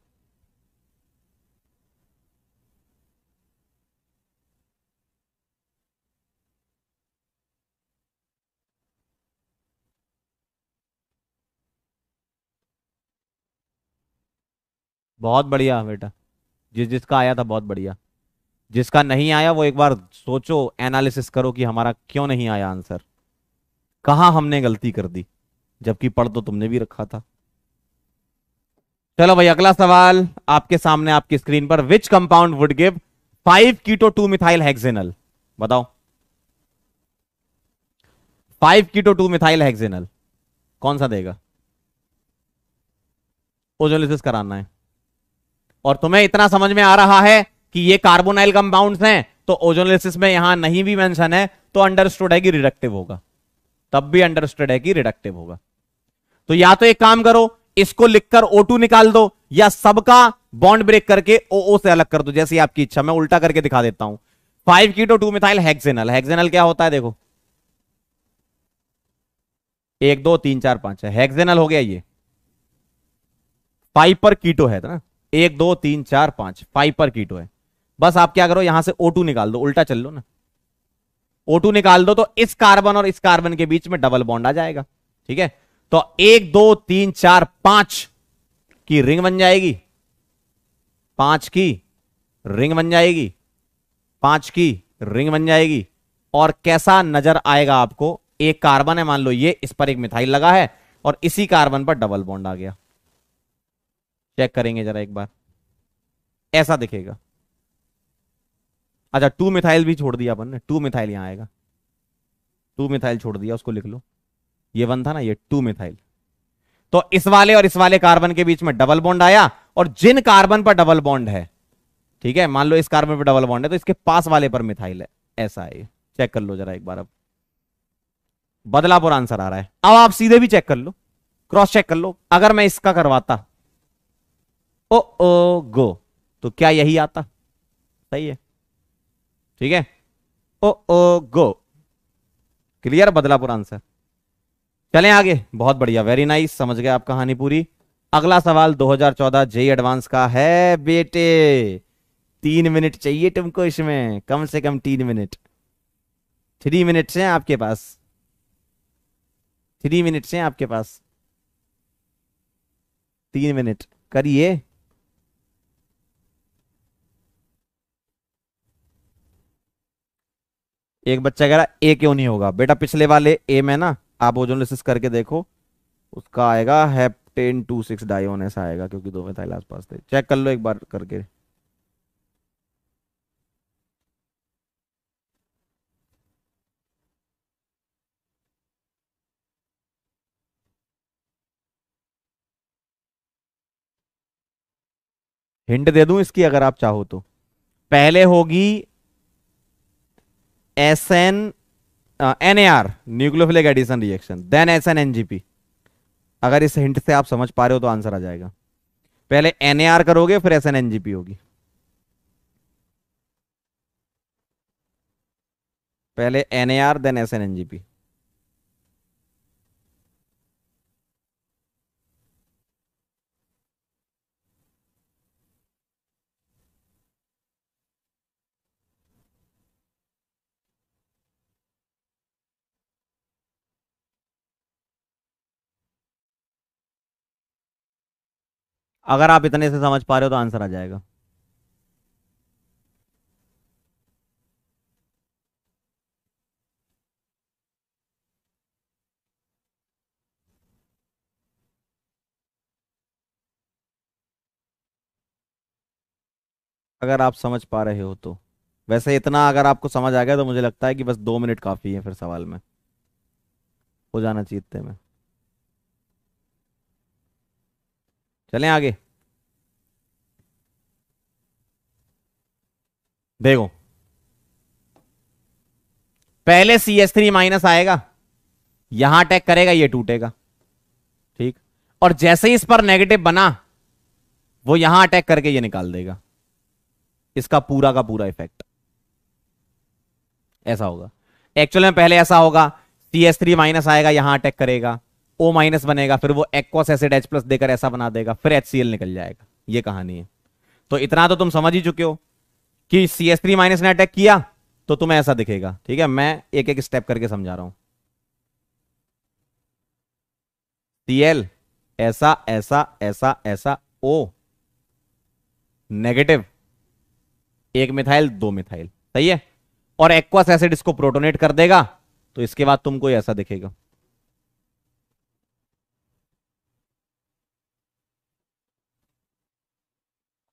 बहुत बढ़िया बेटा जिस जिसका आया था बहुत बढ़िया जिसका नहीं आया वो एक बार सोचो एनालिसिस करो कि हमारा क्यों नहीं आया आंसर कहाँ हमने गलती कर दी जबकि पढ़ तो तुमने भी रखा था चलो भाई अगला सवाल आपके सामने आपकी स्क्रीन पर which compound would give five keto two methyl hexanal बताओ five keto two methyl hexanal कौन सा देगा ओजोलिसिस कराना है और तुम्हें इतना समझ में आ रहा है कि ये कार्बोनाइल कंपाउंड्स हैं तो ओजोलिसिस में यहां नहीं भी मेंशन है तो अंडरस्टूड है कि रिडक्टिव होगा तब भी अंडरस्टूड है कि रिडक्टिव होगा तो या तो एक काम करो इसको लिखकर O2 निकाल दो या सबका बॉन्ड ब्रेक करके OO से अलग कर दो जैसी आपकी इच्छा मैं उल्टा करके दिखा देता हूं five keto two methyl hexanal hexanal क्या होता है देखो एक दो तीन चार पांच है हेक्सेनल हो गया ये फाइव पर कीटो है ना एक दो तीन चार पांच फाइव पर कीटो है बस आप क्या करो यहां से O2 निकाल दो उल्टा चल लो ना O2 निकाल दो तो इस कार्बन और इस कार्बन के बीच में डबल बॉन्ड आ जाएगा ठीक है तो एक दो तीन चार पांच की रिंग बन जाएगी पांच की रिंग बन जाएगी पांच की रिंग बन जाएगी और कैसा नजर आएगा आपको एक कार्बन है मान लो ये इस पर एक मिथाइल लगा है और इसी कार्बन पर डबल बॉन्ड आ गया चेक करेंगे जरा एक बार ऐसा दिखेगा अच्छा टू मिथाइल भी छोड़ दिया अपन ने टू मिथाइल यहां आएगा टू मिथाइल छोड़ दिया उसको लिख लो ये वन था ना ये टू मिथाइल तो इस वाले और इस वाले कार्बन के बीच में डबल बॉन्ड आया और जिन कार्बन पर डबल बॉन्ड है ठीक है मान लो इस कार्बन पर डबल बॉन्ड है तो इसके पास वाले पर मिथाइल है ऐसा है चेक कर लो जरा एक बार अब बदलापुर आंसर आ रहा है अब आप सीधे भी चेक कर लो क्रॉस चेक कर लो अगर मैं इसका करवाता ओ ओ गो तो क्या यही आता सही है ठीक है oh oh go clear Badlapur answer चलें आगे बहुत बढ़िया वेरी नाइस समझ गए आप कहानी पूरी अगला सवाल 2014 जेई एडवांस का है बेटे तीन मिनट चाहिए तुमको इसमें कम से कम तीन मिनट थ्री मिनट्स हैं आपके पास थ्री मिनट्स हैं आपके पास तीन मिनट करिए एक बच्चा कह रहा ए क्यों नहीं होगा बेटा पिछले वाले ए में ना आप ओजोनलिसिस करके देखो उसका आएगा हैप्टेन टू सिक्स ऐसा आएगा क्योंकि दो मिथाइल आसपास थे चेक कर लो एक बार करके हिंट दे दूं इसकी अगर आप चाहो तो पहले होगी S N NAR nucleophilic addition reaction then S N NGP अगर इस हिंट से आप समझ पा रहे हो तो आंसर आ जाएगा पहले एनएआर करोगे फिर एस एन एनजीपी होगी पहले NAR then S N NGP अगर आप इतने से समझ पा रहे हो तो आंसर आ जाएगा अगर आप समझ पा रहे हो तो वैसे इतना अगर आपको समझ आ गया तो मुझे लगता है कि बस दो मिनट काफ़ी है फिर सवाल में हो जाना चाहिए इतने में चलें आगे देखो पहले सी एस थ्री माइनस आएगा यहां अटैक करेगा ये टूटेगा ठीक और जैसे ही इस पर नेगेटिव बना वो यहां अटैक करके ये निकाल देगा इसका पूरा का पूरा इफेक्ट ऐसा होगा एक्चुअल में पहले ऐसा होगा सी एस थ्री माइनस आएगा यहां अटैक करेगा ओ माइनस बनेगा फिर वो एक्वस एसिड एच प्लस देकर ऐसा बना देगा फिर एच निकल जाएगा ये कहानी है तो इतना तो तुम समझ ही चुके हो कि सी एस थ्री माइनस ने अटैक किया तो तुम्हें ऐसा दिखेगा ठीक है मैं एक एक स्टेप करके समझा रहा हूं सी एल ऐसा ऐसा ऐसा ऐसा ओ नेगेटिव एक मिथाइल दो मिथाइल सही है और एक्वास एसिड इसको प्रोटोनेट कर देगा तो इसके बाद तुमको ऐसा दिखेगा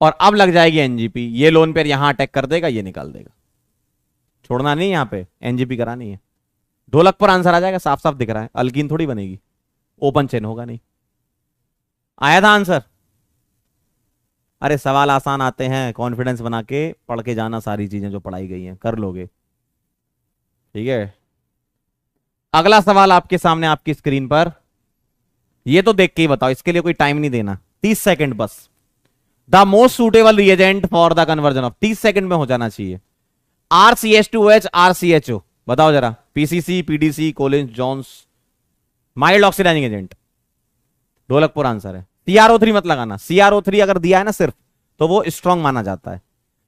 और अब लग जाएगी एनजीपी ये लोन पेयर यहां अटैक कर देगा ये निकाल देगा छोड़ना नहीं यहां पे एनजीपी करानी है ढोलक पर आंसर आ जाएगा साफ साफ दिख रहा है अलगीन थोड़ी बनेगी ओपन चेन होगा नहीं आया था आंसर अरे सवाल आसान आते हैं कॉन्फिडेंस बना के पढ़ के जाना सारी चीजें जो पढ़ाई गई हैं कर लोगे ठीक है अगला सवाल आपके सामने आपकी स्क्रीन पर यह तो देख के ही बताओ इसके लिए कोई टाइम नहीं देना तीस सेकंड बस the most suitable reagent for the conversion of तीस सेकंड में हो जाना चाहिए R C H two H R C H O बताओ जरा PCC PDC Collins Jones mild oxidising agent Dholakpur answer है सीआरओ थ्री मत लगाना सीआरओ थ्री अगर दिया है ना सिर्फ तो वो स्ट्रांग माना जाता है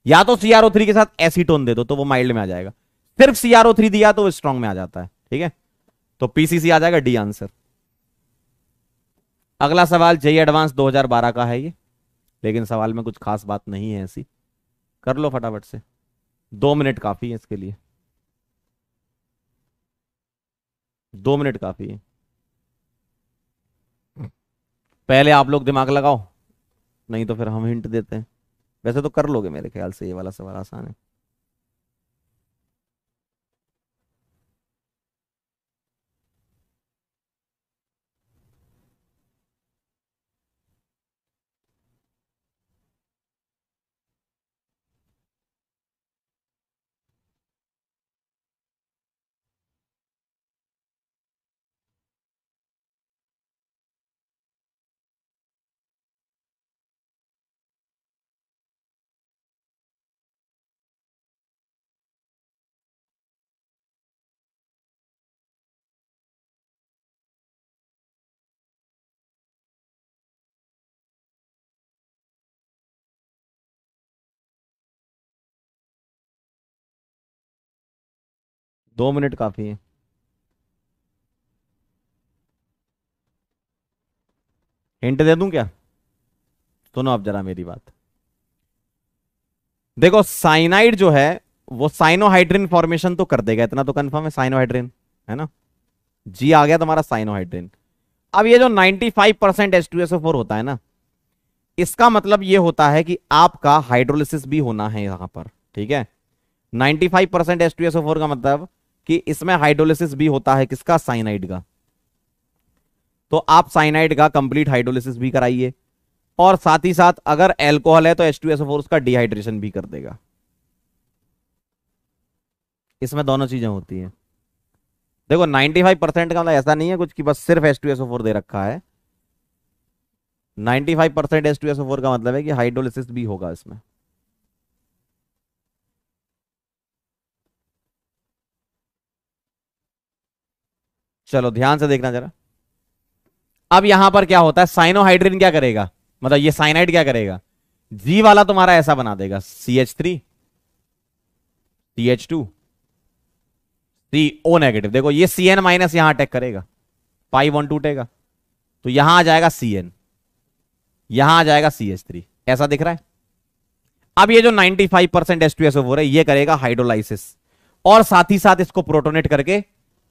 या तो सीआरओ थ्री के साथ एसीटोन दे दो तो वो माइल्ड में आ जाएगा सिर्फ सीआरओ थ्री दिया तो वो स्ट्रांग में आ जाता है ठीक है तो पीसीसी आ जाएगा डी आंसर अगला सवाल जय एडवांस 2012 का है ये लेकिन सवाल में कुछ खास बात नहीं है ऐसी कर लो फटाफट से दो मिनट काफ़ी है इसके लिए दो मिनट काफ़ी है पहले आप लोग दिमाग लगाओ नहीं तो फिर हम हिंट देते हैं वैसे तो कर लोगे मेरे ख्याल से ये वाला सवाल आसान है दो मिनट काफ़ी है हिंट दे दूं क्या सुनो आप जरा मेरी बात देखो साइनाइड जो है वो साइनोहाइड्रिन फॉर्मेशन तो कर देगा इतना तो कंफर्म है साइनोहाइड्रिन है ना जी आ गया तुम्हारा साइनोहाइड्रिन अब ये जो 95 परसेंट एच टू होता है ना इसका मतलब ये होता है कि आपका हाइड्रोलिसिस भी होना है यहां पर ठीक है 95 परसेंट एस टू का मतलब कि इसमें हाइड्रोलिसिस भी होता है किसका साइनाइड का तो आप साइनाइड का कंप्लीट हाइड्रोलिसिस भी कराइए और साथ ही साथ अगर एल्कोहल है तो एच टू एस फोर उसका डिहाइड्रेशन भी कर देगा इसमें दोनों चीजें होती है देखो 95 परसेंट का मतलब ऐसा नहीं है कुछ कि बस सिर्फ एच टू एस फोर दे रखा है 95 percent S two S four का मतलब है कि हाइड्रोलिसिस भी होगा इसमें चलो ध्यान से देखना जरा अब यहां पर क्या होता है साइनोहाइड्रिन क्या करेगा मतलब ये साइनाइड क्या करेगा जी वाला तुम्हारा ऐसा बना देगा C H three C H two C O negative देखो ये सी एन माइनस यहां अटैक करेगा पाई वन टूटेगा तो यहां आ जाएगा सी एन यहां आ जाएगा सी एच थ्री ऐसा दिख रहा है अब ये जो 95 five percent S two S हो रहा है ये करेगा हाइड्रोलाइसिस और साथ ही साथ इसको प्रोटोनेट करके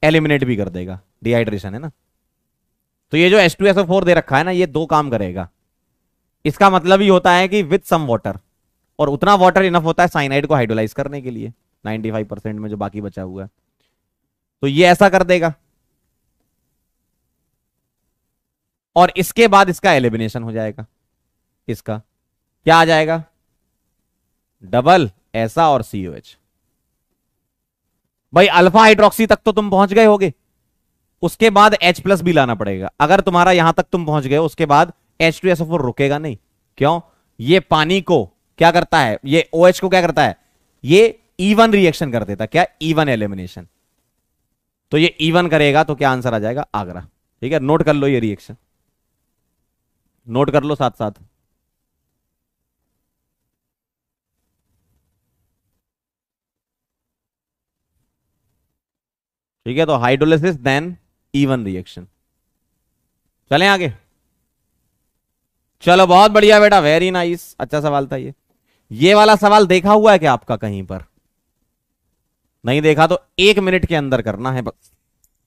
एलिमिनेट भी कर देगा डिहाइड्रेशन है ना तो ये जो एस टू एस फोर दे रखा है ना ये दो काम करेगा इसका मतलब ही होता है कि विथ सम वाटर और उतना वाटर इनफ होता है साइनाइड को हाइड्रोलाइज करने के लिए 95 परसेंट में जो बाकी बचा हुआ है तो ये ऐसा कर देगा और इसके बाद इसका एलिमिनेशन हो जाएगा इसका क्या आ जाएगा डबल ऐसा और सीओ भाई अल्फा हाइड्रोक्सी तक तो तुम पहुंच गए होगे उसके बाद H प्लस भी लाना पड़ेगा अगर तुम्हारा यहां तक तुम पहुंच गए उसके बाद एच टू एस एफ रुकेगा नहीं क्यों ये पानी को क्या करता है ये ओ OH को क्या करता है ये ईवन e रिएक्शन कर देता क्या ईवन e एलिमिनेशन तो ये ईवन e करेगा तो क्या आंसर आ जाएगा आगरा ठीक है नोट कर लो ये रिएक्शन नोट कर लो साथ साथ ठीक है तो हाइड्रोलिसिस देन इवन रिएक्शन चलें आगे चलो बहुत बढ़िया बेटा वेरी नाइस अच्छा सवाल था ये ये वाला सवाल देखा हुआ है क्या आपका कहीं पर नहीं देखा तो एक मिनट के अंदर करना है बस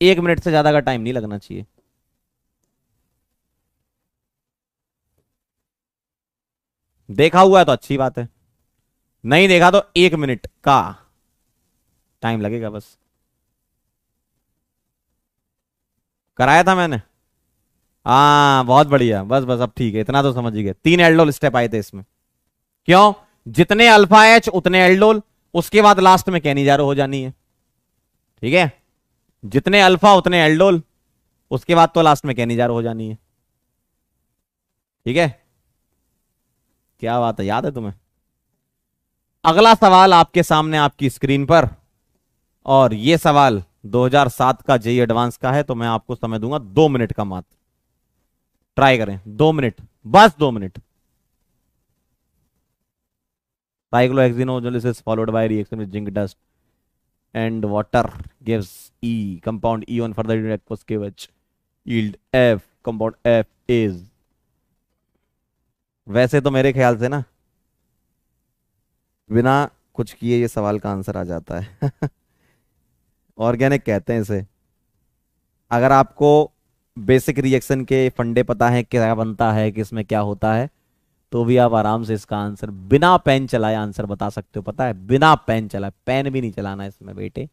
एक मिनट से ज्यादा का टाइम नहीं लगना चाहिए देखा हुआ है तो अच्छी बात है नहीं देखा तो एक मिनट का टाइम लगेगा बस कराया था मैंने हाँ बहुत बढ़िया बस बस अब ठीक है इतना तो समझ गए तीन एल्डोल स्टेप आए थे इसमें क्यों जितने अल्फा एच उतने एल्डोल उसके बाद लास्ट में कैनिजारो हो जानी है ठीक है जितने अल्फा उतने एल्डोल उसके बाद तो लास्ट में कैनिजारो हो जानी है ठीक है क्या बात है याद है तुम्हें अगला सवाल आपके सामने आपकी स्क्रीन पर और यह सवाल 2007 का जेई एडवांस का है तो मैं आपको समय दूंगा दो मिनट का मात्र ट्राई करें दो मिनट बस दो minute cyclo hexene ozonolysis followed by reaction with zinc dust and water gives E compound E on further yield F compound F is वैसे तो मेरे ख्याल से ना बिना कुछ किए ये सवाल का आंसर आ जाता है ऑर्गेनिक कहते हैं इसे अगर आपको बेसिक रिएक्शन के फंडे पता है क्या बनता है किसमें क्या होता है तो भी आप आराम से इसका आंसर बिना पेन चलाए आंसर बता सकते हो पता है बिना पेन चलाए पेन भी नहीं चलाना इसमें बेटे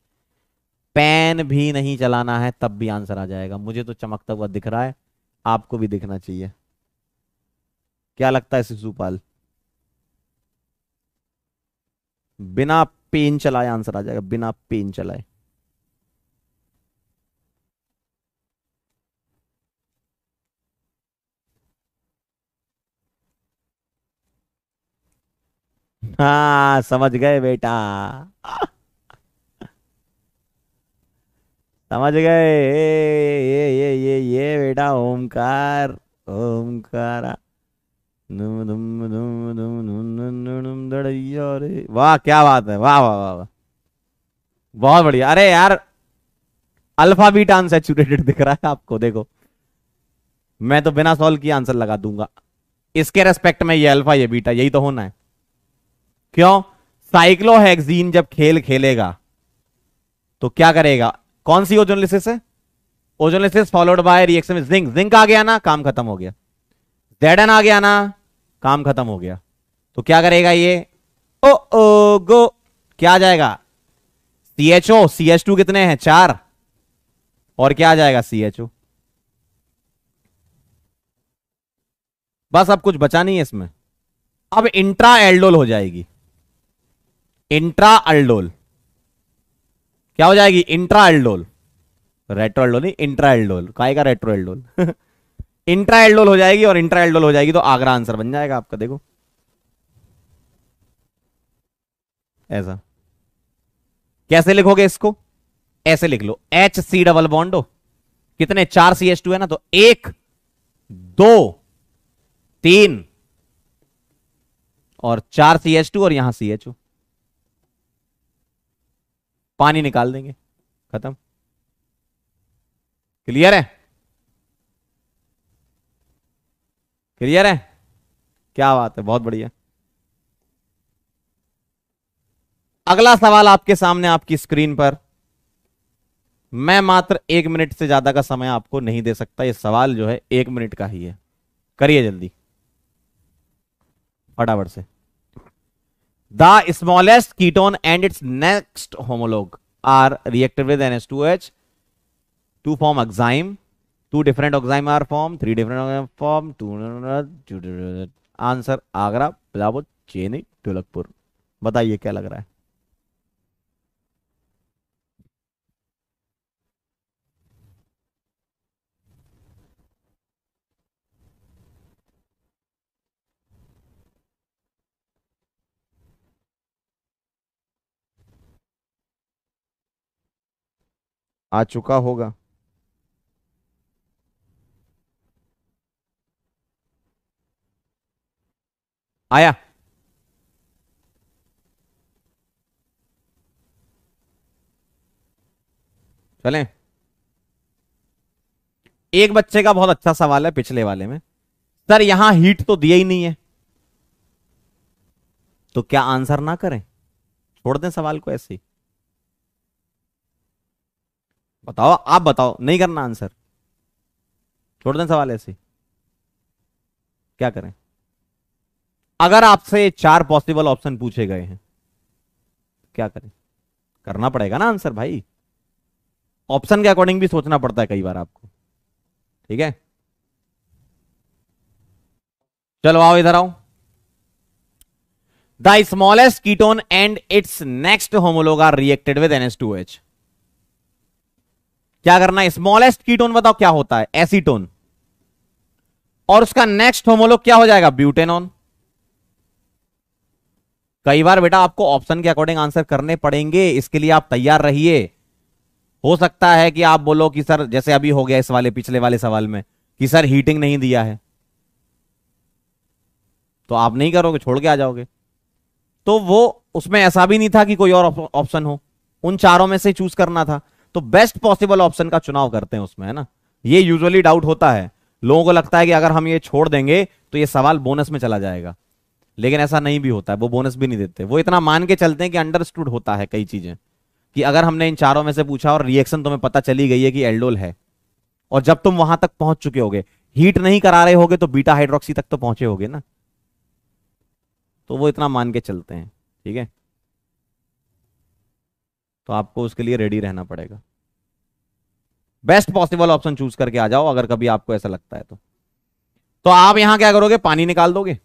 पेन भी नहीं चलाना है तब भी आंसर आ जाएगा मुझे तो चमकता हुआ दिख रहा है आपको भी दिखना चाहिए क्या लगता है शिशुपाल बिना पेन चलाए आंसर आ जाएगा बिना पेन चलाए हाँ समझ गए बेटा समझ गए ये ये ये ये बेटा ओमकार ओमकार वाह क्या बात है वाह वाह वाह वाह बहुत बढ़िया अरे यार अल्फा बीट अनसेचुरेटेड दिख रहा है आपको देखो मैं तो बिना सॉल्व किए आंसर लगा दूंगा इसके रेस्पेक्ट में ये अल्फा ये बीटा यही तो होना है क्यों साइक्लोहेक्सीन जब खेल खेलेगा तो क्या करेगा कौन सी ओजोनलिसिस है ozonolysis followed by reaction zinc zinc आ गया ना काम खत्म हो गया जेडन आ गया ना काम खत्म हो गया तो क्या करेगा ये ओ ओ गो क्या आ जाएगा C H O C H two कितने हैं चार और क्या आ जाएगा सी एच ओ बस अब कुछ बचा नहीं है इसमें अब इंट्रा एल्डोल हो जाएगी इंट्रा अल्डोल क्या हो जाएगी इंट्रा एल्डोल रेट्रो एल्डोल नहीं इंट्रा एल्डोल का रेट्रो एल्डोल इंट्रा एल्डोल हो जाएगी और इंट्रा एल्डोल हो जाएगी तो आगरा आंसर बन जाएगा आपका देखो ऐसा कैसे लिखोगे इसको ऐसे लिख लो एच सी डबल बॉन्डो कितने चार सी एच टू है ना तो एक दो तीन और चार सी एच टू और यहां सी एच ओ पानी निकाल देंगे खत्म क्लियर है क्लियर है क्या बात है बहुत बढ़िया अगला सवाल आपके सामने आपकी स्क्रीन पर मैं मात्र एक मिनट से ज्यादा का समय आपको नहीं दे सकता यह सवाल जो है एक मिनट का ही है करिए जल्दी फटाफट से The smallest ketone and its next homologue are reacted with NH2H to form oxime. Two different oxime are formed, three different oxime form, two answer Agra, Bilawat, Chennai, Tulakpur. बताइए क्या लग रहा है आ चुका होगा आया चलें एक बच्चे का बहुत अच्छा सवाल है पिछले वाले में सर यहां हीट तो दिया ही नहीं है तो क्या आंसर ना करें छोड़ दें सवाल को ऐसे ही बताओ आप बताओ नहीं करना आंसर छोड़ दें सवाल ऐसे क्या करें अगर आपसे चार पॉसिबल ऑप्शन पूछे गए हैं क्या करें करना पड़ेगा ना आंसर भाई ऑप्शन के अकॉर्डिंग भी सोचना पड़ता है कई बार आपको ठीक है चलो आओ इधर आओ the smallest ketone and its next homologue are reacted with NS two H क्या करना है स्मॉलेस्ट कीटोन बताओ क्या होता है एसीटोन और उसका नेक्स्ट होमोलोग क्या हो जाएगा ब्यूटेनॉन कई बार बेटा आपको ऑप्शन के अकॉर्डिंग आंसर करने पड़ेंगे इसके लिए आप तैयार रहिए हो सकता है कि आप बोलो कि सर जैसे अभी हो गया इस वाले पिछले वाले सवाल में कि सर हीटिंग नहीं दिया है तो आप नहीं करोगे छोड़ के आ जाओगे तो वो उसमें ऐसा भी नहीं था कि कोई और ऑप्शन हो उन चारों में से चूज करना था तो बेस्ट पॉसिबल ऑप्शन का चुनाव करते हैं उसमें है ना ये यूजुअली डाउट होता है लोगों को लगता है कि अगर हम ये छोड़ देंगे तो ये सवाल बोनस में चला जाएगा लेकिन ऐसा नहीं भी होता है वो बोनस भी नहीं देते वो इतना मान के चलते हैं कि अंडरस्टूड होता है कई चीजें कि अगर हमने इन चारों में से पूछा और रिएक्शन तुम्हें पता चली गई है कि एल्डोल है और जब तुम वहां तक पहुंच चुके होगे हीट नहीं करा रहे होगे तो बीटा हाइड्रोक्सी तक तो पहुंचे होगे ना तो वो इतना मान के चलते हैं ठीक है थीके? तो आपको उसके लिए रेडी रहना पड़ेगा बेस्ट पॉसिबल ऑप्शन चूज करके आ जाओ अगर कभी आपको ऐसा लगता है तो तो आप यहां क्या करोगे पानी निकाल दोगे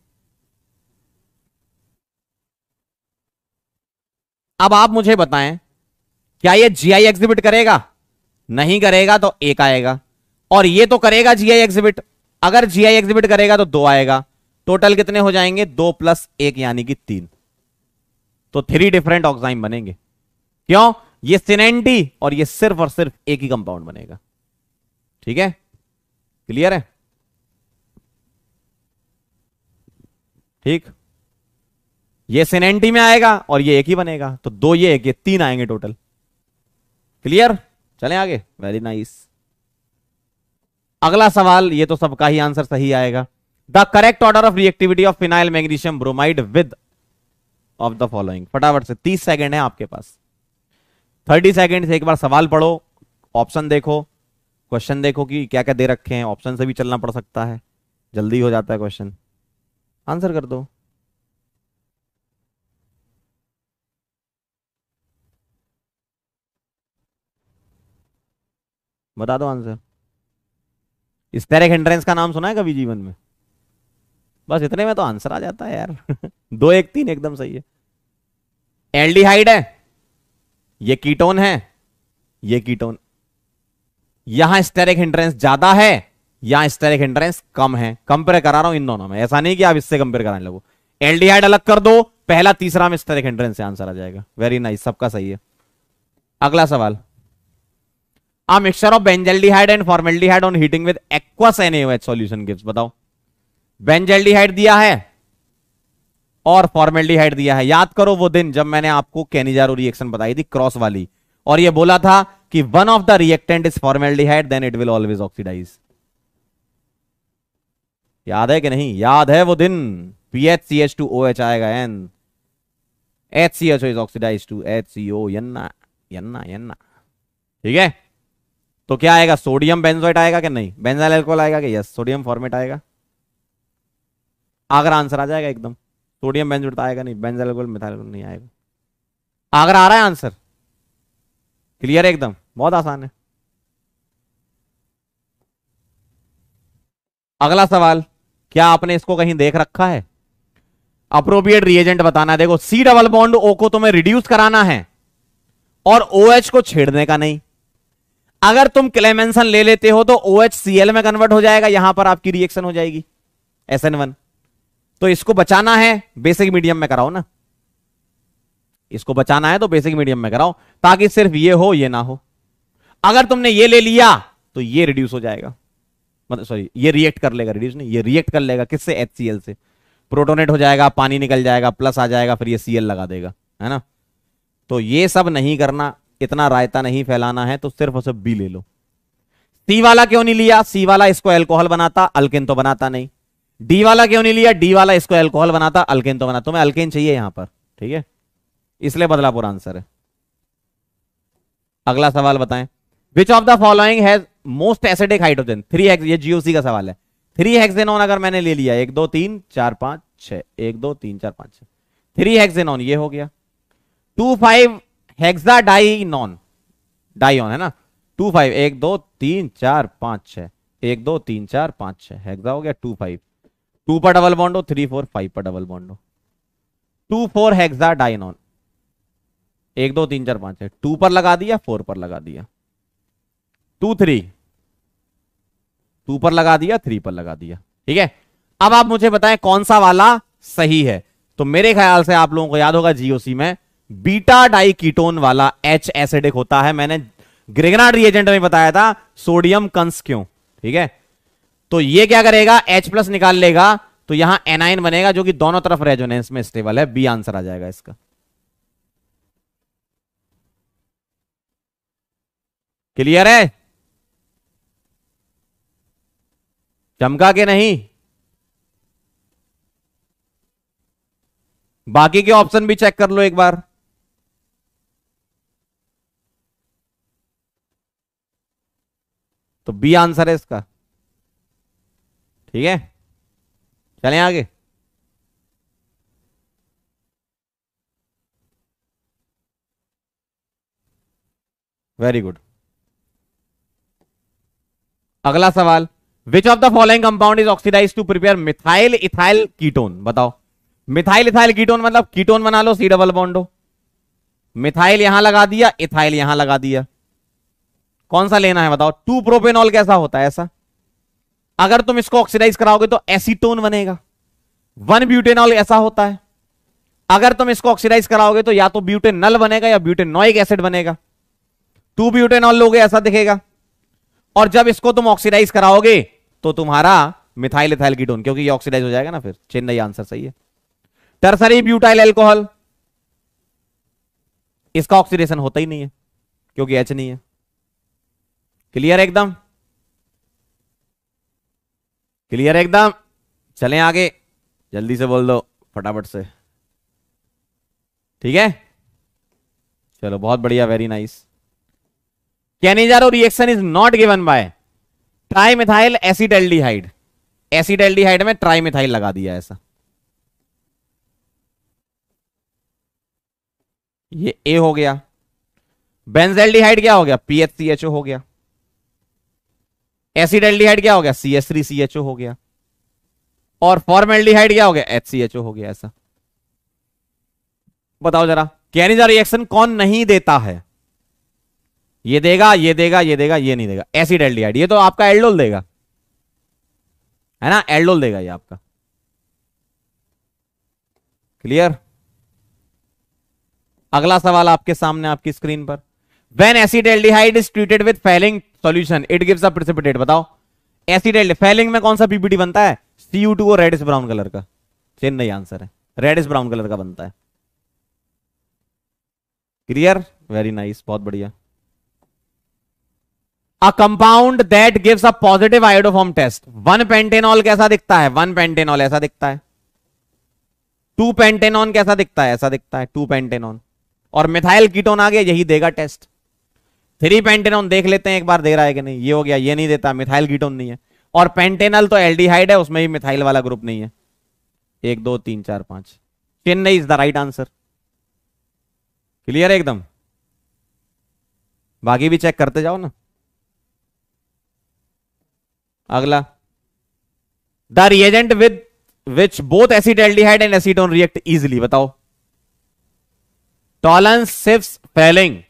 अब आप मुझे बताएं क्या ये जीआई एग्जिबिट करेगा नहीं करेगा तो एक आएगा और ये तो करेगा जीआई एग्जिबिट अगर जीआई एग्जिबिट करेगा तो दो आएगा टोटल कितने हो जाएंगे दो प्लस एक यानी कि तीन तो थ्री डिफरेंट ऑक्साइम बनेंगे क्यों ये सिनेंडी और ये सिर्फ और सिर्फ एक ही कंपाउंड बनेगा ठीक है क्लियर है ठीक ये सिनेंटी में आएगा और ये एक ही बनेगा तो दो ये एक ये तीन आएंगे टोटल क्लियर चले आगे वेरी नाइस अगला सवाल ये तो सबका ही आंसर सही आएगा the correct order of reactivity of phenyl magnesium bromide with of the following फटाफट से तीस सेकेंड है आपके पास थर्टी सेकेंड से एक बार सवाल पढ़ो ऑप्शन देखो क्वेश्चन देखो कि क्या क्या दे रखे हैं ऑप्शन से भी चलना पड़ सकता है जल्दी हो जाता है क्वेश्चन आंसर कर दो बता दो आंसर स्टेरिक एंट्रेंस का नाम सुना है कभी जीवन में बस इतने में तो आंसर आ जाता है यार दो एक तीन एकदम सही है एल्डिहाइड है ये कीटोन है ये कीटोन यहां स्टेरिक हिंड्रेंस ज्यादा है यहां स्टेरिक हिंड्रेंस कम है कंपेयर करा रहा हूं इन दोनों में ऐसा नहीं कि आप इससे कंपेयर कराने लगो एल्डिहाइड अलग कर दो पहला तीसरा में स्टेरिक हिंड्रेंस से आंसर आ जाएगा वेरी नाइस सबका सही है अगला सवाल a mixture of benzaldehyde and formaldehyde on heating with aqueous NaOH solution gives बताओ बेंजल्डिहाइड दिया है और फॉर्मेल्डिहाइड दिया है याद करो वो दिन जब मैंने आपको कैनिजारो रिएक्शन बताई थी क्रॉस वाली और ये बोला था कि one of the reactant is formaldehyde then it will always oxidise याद है कि नहीं याद है वो दिन P H C H two O H आएगा N H C H O is oxidise to H C O एन्ना एन्ना ठीक है तो क्या आएगा सोडियम बेंजोइट आएगा कि नहीं बेंजाइल एल्कोहल आएगा कि यस सोडियम फॉर्मेट आएगा आगरा आंसर आ जाएगा एकदम सोडियम बेंजोट आएगा नहीं बेंज मिथाइल नहीं आएगा आगरा आ रहा है आंसर क्लियर है एकदम बहुत आसान है अगला सवाल क्या आपने इसको कहीं देख रखा है अप्रोप्रिएट रिएजेंट बताना देखो सी डबल बॉन्ड ओ को तुम्हें रिड्यूस कराना है और ओ OH को छेड़ने का नहीं अगर तुम क्लेमेंसन ले लेते हो तो ओ OH में कन्वर्ट हो जाएगा यहां पर आपकी रिएक्शन हो जाएगी एस एन वन तो इसको बचाना है बेसिक मीडियम में कराओ ना इसको बचाना है तो बेसिक मीडियम में कराओ ताकि सिर्फ ये हो ये ना हो अगर तुमने ये ले लिया तो ये रिड्यूस हो जाएगा मतलब सॉरी ये रिएक्ट कर लेगा रिड्यूस नहीं ये रिएक्ट कर लेगा किससे एच से प्रोटोनेट हो जाएगा पानी निकल जाएगा प्लस आ जाएगा फिर ये सीएल लगा देगा है ना तो ये सब नहीं करना इतना रायता नहीं फैलाना है तो सिर्फ उसे सिर्फ बी ले लो सी वाला क्यों नहीं लिया सी वाला इसको एल्कोहल बनाता अल्किन तो बनाता नहीं डी वाला क्यों नहीं लिया डी वाला इसको एल्कोहल बनाता अल्केन तो बनाता तुम्हें अल्केन चाहिए यहां पर ठीक है इसलिए बदलापुर आंसर है अगला सवाल बताएं which of the following has most acidic hydrogen three hex ये जीओसी का सवाल है थ्री हेक्सेनॉन अगर मैंने ले लिया एक दो तीन चार पांच छह एक दो तीन चार पांच छह थ्री हेक्सेनॉन ये हो गया two five hexa di none di one है ना टू फाइव एक दो तीन चार पांच छ एक दो तीन चार पांच छह हेक्सा हो गया टू फाइव टू पर डबल बॉन्ड हो थ्री फोर फाइव पर डबल बॉन्ड हो टू फोर हेक्सा डाइनॉन एक दो तीन चार पांच है टू पर लगा दिया फोर पर लगा दिया टू थ्री टू पर लगा दिया थ्री पर लगा दिया ठीक है अब आप मुझे बताएं कौन सा वाला सही है तो मेरे ख्याल से आप लोगों को याद होगा जीओसी में बीटा डाई कीटोन वाला एच एसिडिक होता है मैंने ग्रेगनाड रिएजेंट में बताया था सोडियम कंस क्यों ठीक है तो ये क्या करेगा एच प्लस निकाल लेगा तो यहां एनआईन बनेगा जो कि दोनों तरफ रेजोनेंस में स्टेबल है बी आंसर आ जाएगा इसका क्लियर है चमका के नहीं बाकी के ऑप्शन भी चेक कर लो एक बार तो बी आंसर है इसका ठीक है चले आगे वेरी गुड अगला सवाल which of the following compound is oxidise to prepare methyl ethyl ketone बताओ मिथाइल इथाइल कीटोन मतलब कीटोन बना लो सी डबल बॉन्डो मिथाइल यहां लगा दिया इथाइल यहां लगा दिया कौन सा लेना है बताओ टू प्रोपेनॉल कैसा होता है ऐसा अगर तुम इसको ऑक्सीडाइज कराओगे तो एसीटोन बनेगा वन ब्यूटेनॉल ऐसा होता है अगर तुम इसको ऑक्सीडाइज कराओगे तो या तो ब्यूटेनल बनेगा या ब्यूटेनॉइक एसिड बनेगा टू ब्यूटेनॉल लोगे ऐसा दिखेगा और जब इसको तुम ऑक्सीडाइज कराओगे तो तुम्हारा मिथाइल इथाइल कीटोन क्योंकि ये ऑक्सीडाइज हो जाएगा ना फिर चेन्नई आंसर सही है टर्सरी ब्यूटाइल एल्कोहल इसका ऑक्सीडेशन होता ही नहीं है क्योंकि एच नहीं है क्लियर एकदम क्लियर है एकदम चले आगे जल्दी से बोल दो फटाफट से ठीक है चलो बहुत बढ़िया very nice Cannizzaro reaction is not given by aldehyde में मिथाइल लगा दिया ऐसा ये ए हो गया बेंजेल्डिहाइड क्या हो गया पीएचसीएचओ हो गया एसिड एल्डिहाइड क्या हो गया C S three C H O हो गया और फॉर्मेल्डिहाइड क्या हो गया एच सी एच ओ हो गया ऐसा बताओ जरा कैनिजा रिएक्शन कौन नहीं देता है ये देगा ये देगा ये देगा ये नहीं देगा एसिड एल्डिहाइड ये तो आपका एल्डोल देगा है ना एल्डोल देगा ये आपका क्लियर अगला सवाल आपके सामने आपकी स्क्रीन पर When acetaldehyde is treated with Failing solution, it gives a precipitate. बताओ एसिडेल्ड फैलिंग में कौन सा पीपीटी बनता है सीयू टू और रेडिस ब्राउन कलर का नहीं आंसर है रेडिस ब्राउन कलर का बनता है क्लियर वेरी नाइस बहुत बढ़िया a compound that gives a positive iodoform test one pentanol कैसा दिखता है वन पेंटेनॉल ऐसा दिखता है टू पेंटेनॉन कैसा दिखता है ऐसा दिखता है टू पेंटेनॉन और मिथाइल कीटोन आ गया यही देगा टेस्ट थ्री पेंटेनोन देख लेते हैं एक बार दे रहा है कि नहीं ये हो गया ये नहीं देता मिथाइल गिटोन नहीं है और पेंटेनल तो एल्डिहाइड है उसमें भी मिथाइल वाला ग्रुप नहीं है एक दो तीन चार पांच Chennai is the right answer clear है एकदम बाकी भी चेक करते जाओ ना अगला the reagent with which both acid aldehyde and acetone react easily बताओ टॉलेंस सिफ्स फेलिंग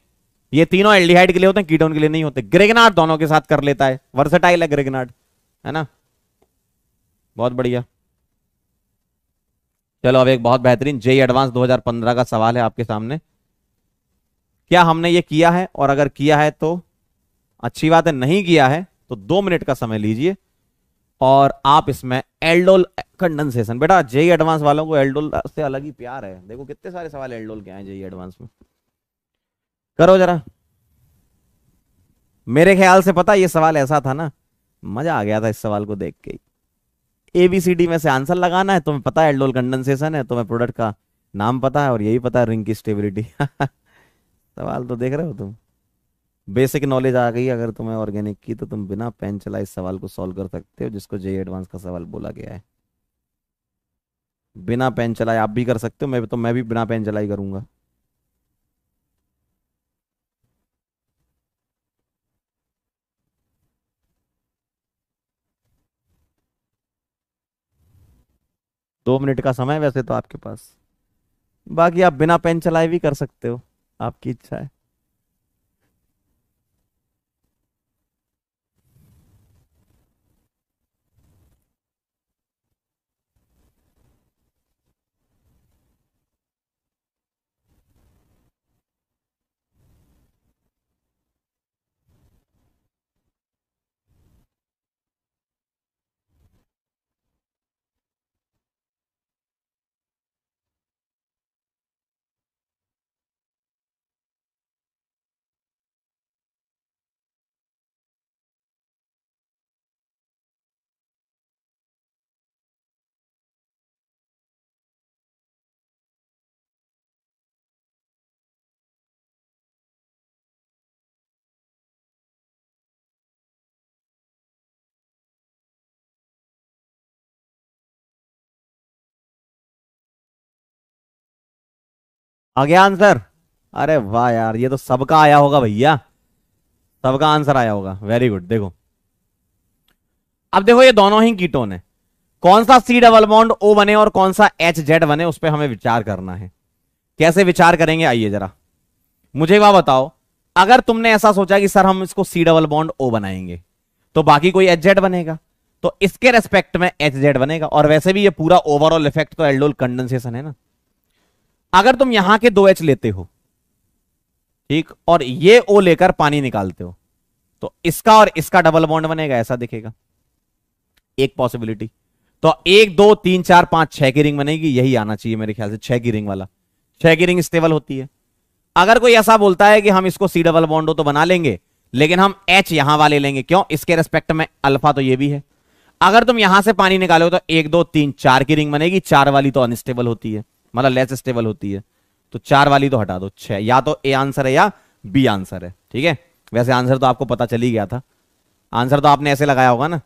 ये तीनों एल्डिहाइड के लिए होते हैं कीटोन के लिए नहीं होते ग्रेगनार्ड दोनों के साथ कर लेता है वर्सेटाइल है ग्रेगनार्ड है ना बहुत बढ़िया चलो अब एक बहुत बेहतरीन जे एडवांस 2015 का सवाल है आपके सामने क्या हमने ये किया है और अगर किया है तो अच्छी बात है नहीं किया है तो दो मिनट का समय लीजिए और आप इसमें एल्डोल कंडेंसेशन बेटा जेई एडवांस वालों को एल्डोल से अलग ही प्यार है देखो कितने सारे सवाल एल्डोल के आए जेई एडवांस में करो जरा मेरे ख्याल से पता ये सवाल ऐसा था ना मजा आ गया था इस सवाल को देख के ए बी सी डी में से आंसर लगाना है तुम्हें पता है एल्डोल कंडेंसेशन है तुम्हें प्रोडक्ट का नाम पता है और यही पता है रिंग की स्टेबिलिटी सवाल तो देख रहे हो तुम बेसिक नॉलेज आ गई अगर तुम्हें ऑर्गेनिक की तो तुम बिना पेन चला इस सवाल को सॉल्व कर सकते हो जिसको जे एडवांस का सवाल बोला गया है बिना पेन चलाए आप भी कर सकते हो मैं तो मैं भी बिना पेन चलाई करूंगा दो मिनट का समय वैसे तो आपके पास बाकी आप बिना पेन चलाए भी कर सकते हो आपकी इच्छा है आ गया आंसर अरे वाह यार ये तो सबका आया होगा भैया सबका आंसर आया होगा वेरी गुड देखो अब देखो ये दोनों ही कीटोन है कौन सा सी डबल बॉन्ड ओ बने और कौन सा एच जेड बने उस पर हमें विचार करना है कैसे विचार करेंगे आइए जरा मुझे वह बताओ अगर तुमने ऐसा सोचा कि सर हम इसको सी डबल बॉन्ड ओ बनाएंगे तो बाकी कोई एच जेड बनेगा तो इसके रेस्पेक्ट में एच जेड बनेगा और वैसे भी ये पूरा ओवरऑल इफेक्ट तो एल्डोल कंडेंसेशन है ना अगर तुम यहां के दो एच लेते हो ठीक और ये ओ लेकर पानी निकालते हो तो इसका और इसका डबल बॉन्ड बनेगा ऐसा दिखेगा एक पॉसिबिलिटी तो एक दो तीन चार पांच छह की रिंग बनेगी यही आना चाहिए मेरे ख्याल से छह की रिंग वाला छह की रिंग स्टेबल होती है अगर कोई ऐसा बोलता है कि हम इसको सी डबल बॉन्ड हो तो बना लेंगे लेकिन हम एच यहां वाले लेंगे क्यों इसके रेस्पेक्ट में अल्फा तो ये भी है अगर तुम यहां से पानी निकालो तो एक दो तीन चार की रिंग बनेगी चार वाली तो अनस्टेबल होती है मतलब लेस स्टेबल होती है तो चार वाली तो हटा दो छह या तो ए आंसर है या बी आंसर है ठीक है वैसे आंसर तो आपको पता चल ही गया था आंसर तो आपने ऐसे लगाया होगा ना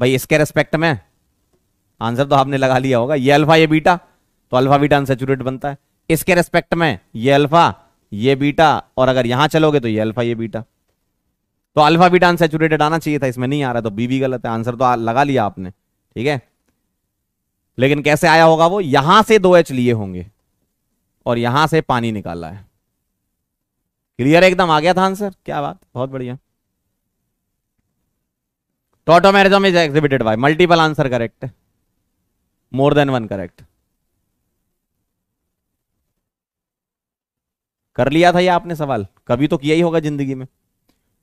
भाई इसके रेस्पेक्ट में आंसर तो आपने लगा लिया होगा ये अल्फा ये बीटा तो अल्फा बीटा अनसेचुरेट बनता है इसके रेस्पेक्ट में ये अल्फा ये बीटा और अगर यहां चलोगे तो ये अल्फा ये बीटा तो अल्फा बीटा अनसेचुरेटेड आना चाहिए था इसमें नहीं आ रहा तो बी भी गलत है आंसर तो लगा लिया आपने ठीक है लेकिन कैसे आया होगा वो यहां से दो एच लिए होंगे और यहां से पानी निकाला है क्लियर एकदम आ गया था आंसर क्या बात बहुत बढ़िया tautomerism is exhibited by multiple answer correct more than one correct कर लिया था ये आपने सवाल कभी तो किया ही होगा जिंदगी में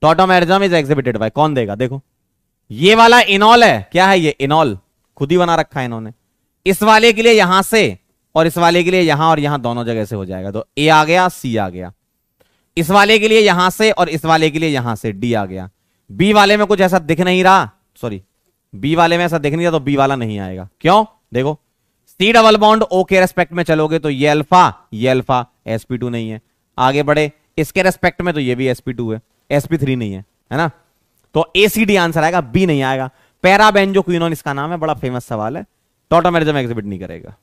टोटोमेरिजम इज एक्सिबिटेड बाय कौन देगा देखो ये वाला इनॉल है क्या है ये इनॉल खुद ही बना रखा है इन्होंने इस वाले के लिए यहां से और इस वाले के लिए यहां और यहां दोनों जगह से हो जाएगा तो ए आ गया सी आ गया इस वाले के लिए यहां से और इस वाले के लिए यहां से डी आ गया बी वाले में कुछ ऐसा दिख नहीं रहा सॉरी बी वाले में ऐसा दिख नहीं रहा तो बी वाला नहीं आएगा क्यों देखो सी डबल बॉन्ड ओ के रेस्पेक्ट में चलोगे तो ये अल्फा ये अल्फा एसपी टू नहीं है आगे बढ़े इसके रेस्पेक्ट में तो ये भी एसपी टू है एसपी थ्री नहीं है है ना तो ए सी डी आंसर आएगा बी नहीं आएगा पैराबेंजो क्वीनोन इसका नाम है बड़ा फेमस सवाल है टॉटोमेरिज्म एग्जिबिट नहीं करेगा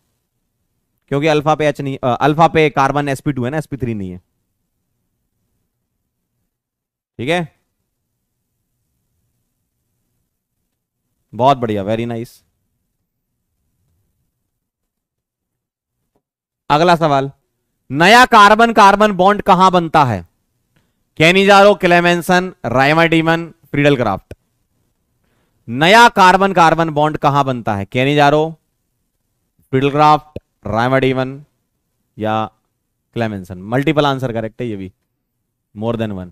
क्योंकि अल्फा पे एच नहीं अल्फा पे कार्बन एसपी टू है ना एसपी थ्री नहीं है ठीक है बहुत बढ़िया वेरी नाइस अगला सवाल नया कार्बन कार्बन बॉन्ड कहां बनता है Cannizzaro Clemmensen Reimer Tiemann Friedel Crafts नया कार्बन कार्बन बॉन्ड कहां बनता है कैनिजारो फिडलक्राफ्ट रायमाडीवन या क्लेमेंसन मल्टीपल आंसर करेक्ट है ये भी मोर देन वन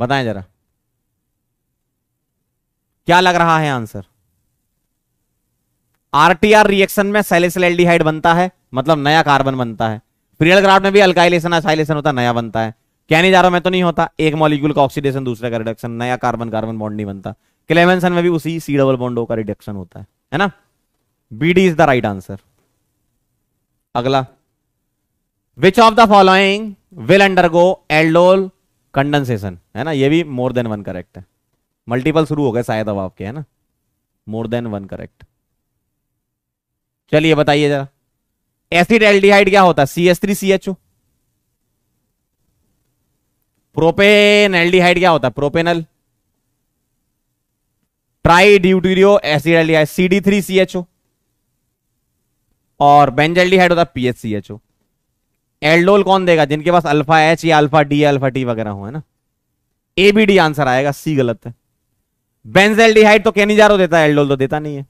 बताएं जरा क्या लग रहा है आंसर आरटीआर रिएक्शन में सैलिसिल बनता है मतलब नया कार्बन बनता है प्रियल ग्राफ्ट में भी अल्काइलेशन असाइलेशन होता है नया बनता है कैनिजारो में तो नहीं होता एक मॉलिक्यूल का ऑक्सीडेशन दूसरे का रिडक्शन नया कार्बन कार्बन बॉन्ड नहीं बनता क्लेमेंसन में भी उसी सी डबल बॉन्डो का रिडक्शन होता है है ना B D is the right answer अगला which of the following will undergo aldol condensation है ना ये भी मोर देन वन करेक्ट है मल्टीपल शुरू हो गए शायद अब आपके है ना मोर देन वन करेक्ट चलिए बताइए जरा एसिड एल्डिहाइड क्या होता है C S three C H O propane aldehyde क्या होता है propanal tri deuterio acetaldehyde C D three C H O और बेंजल्डिहाइड होता है सी एच ओ एल्डोल कौन देगा जिनके पास अल्फा एच या अल्फा डी अल्फा टी वगैरह हो है ना ए बी डी आंसर आएगा सी गलत है बेंजल्डिहाइड तो कैनिजारो देता है एल्डोल तो देता नहीं है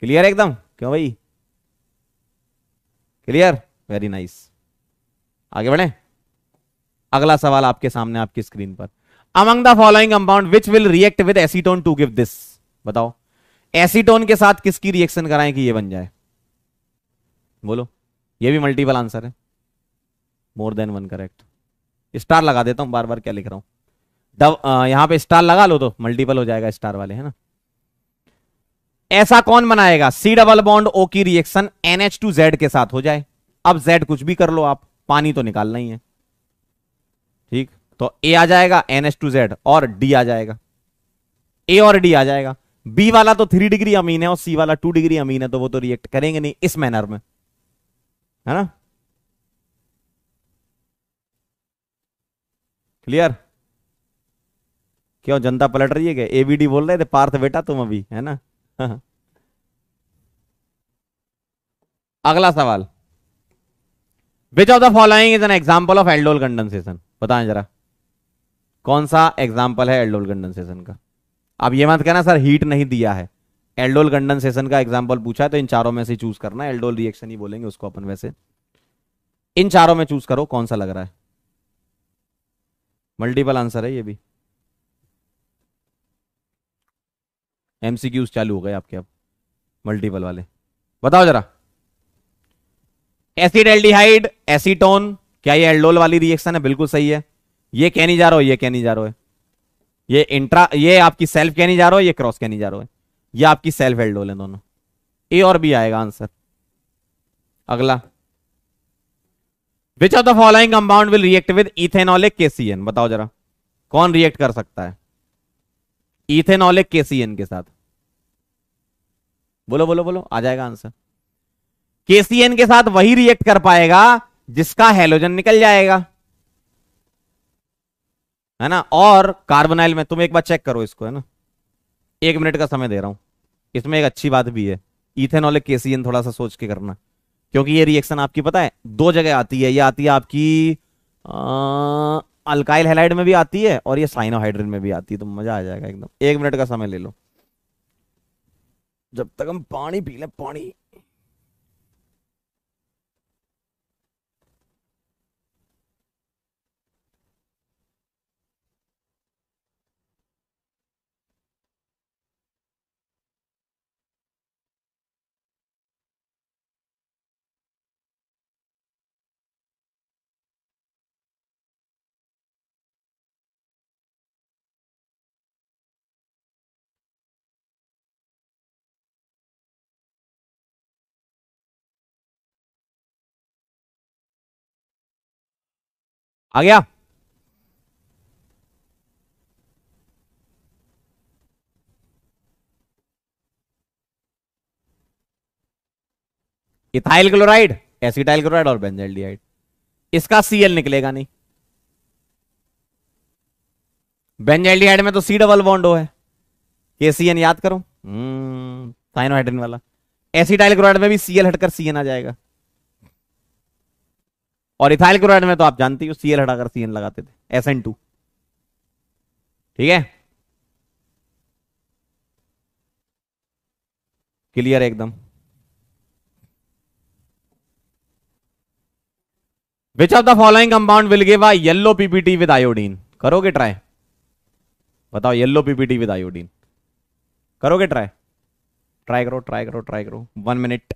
क्लियर एकदम क्यों भाई क्लियर वेरी नाइस आगे बढ़े अगला सवाल आपके सामने आपकी स्क्रीन पर among the following compound which will react with acetone to give this बताओ एसीटोन के साथ किसकी रिएक्शन कराएं कि ये बन जाए बोलो ये भी मल्टीपल आंसर है more than one correct star लगा देता हूं बार बार क्या लिख रहा हूं आ, यहां पे स्टार लगा लो तो मल्टीपल हो जाएगा स्टार वाले है ना ऐसा कौन बनाएगा सी डबल बॉन्ड ओ की रिएक्शन एनएच टू जेड के साथ हो जाए अब जेड कुछ भी कर लो आप पानी तो निकालना ही है तो ए आ जाएगा एन एस टू जेड और डी आ जाएगा ए और डी आ जाएगा बी वाला तो थ्री डिग्री अमीन है और सी वाला टू डिग्री अमीन है तो वो तो रिएक्ट करेंगे नहीं इस मैनर में है ना क्लियर क्यों जनता पलट रही है क्या एबीडी बोल रहे थे पार्थ बेटा तुम अभी है ना अगला सवाल which of the following is an example of aldol condensation बताएं जरा कौन सा एग्जाम्पल है एल्डोल कंडेंसेशन का आप ये मत कहना सर हीट नहीं दिया है एल्डोल कंडेंसेशन का एग्जाम्पल पूछा है तो इन चारों में से चूज करना एल्डोल रिएक्शन ही बोलेंगे उसको अपन वैसे इन चारों में चूज करो कौन सा लग रहा है मल्टीपल आंसर है ये भी एमसीक्यूज चालू हो गए आपके अब मल्टीपल वाले बताओ जरा एसिड एल्डिहाइड एसीटोन क्या ये एल्डोल वाली रिएक्शन है बिल्कुल सही है ये नहीं जा रहा हो ये नहीं जा रहा है ये इंट्रा ये आपकी सेल्फ नहीं जा रहा है ये क्रॉस कह नहीं जा रहा है ये आपकी सेल्फ हेल्ड होल है दोनों ए और बी आएगा आंसर अगला which of the following compound will react with ethanolic KCN बताओ जरा कौन रिएक्ट कर सकता है इथेनॉलिक केसीएन के साथ बोलो बोलो बोलो आ जाएगा आंसर केसीएन के साथ वही रिएक्ट कर पाएगा जिसका हेलोजन निकल जाएगा है ना और कार्बोनाइल में तुम एक बार चेक करो इसको है ना एक मिनट का समय दे रहा हूं इसमें एक अच्छी बात भी है इथेनॉल केसीएन थोड़ा सा सोच के करना क्योंकि ये रिएक्शन आपकी पता है दो जगह आती है ये आती है आपकी अल्काइल हेलाइड में भी आती है और ये साइनोहाइड्रिन में भी आती है तो मजा आ जाएगा एकदम एक मिनट का समय ले लो जब तक हम पानी पी लें पानी आ गया इथाइल क्लोराइड एसिटाइल क्लोराइड और बेंजाइल इसका सीएल निकलेगा नहीं बेंजाइल में तो सी डबल बॉन्ड हो है केसीएन याद करो साइनोहाइड्रिन हम्म, वाला एसिटाइल क्लोराइड में भी सीएल हटकर सीएन आ जाएगा और इथाइल क्लोराइड में तो आप जानते हो सीएल हटाकर सीएन लगाते थे एस टू ठीक है क्लियर है एकदम which of the following compound will give a yellow PPT with iodine करोगे ट्राई बताओ येलो पीपीटी विद आयोडीन करोगे ट्राई ट्राई करो ट्राई करो ट्राई करो वन मिनट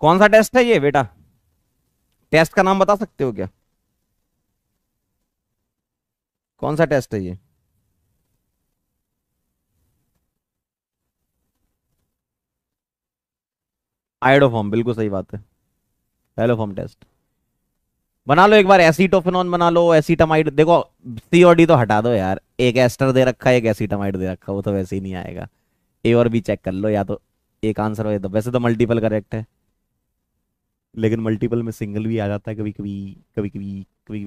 कौन सा टेस्ट है ये बेटा टेस्ट का नाम बता सकते हो क्या कौन सा टेस्ट है ये आइडोफॉर्म बिल्कुल सही बात है एलोफॉर्म टेस्ट बना लो एक बार एसीटोफिनॉन बना लो एसिटामाइड देखो सी और डी तो हटा दो यार एक एस्टर दे रखा है एक एसिटामाइड दे रखा वो तो वैसे ही नहीं आएगा ए और बी चेक कर लो या तो एक आंसर हो या तो वैसे तो मल्टीपल करेक्ट है लेकिन मल्टीपल में सिंगल भी आ जाता है कभी कभी कभी कभी कभी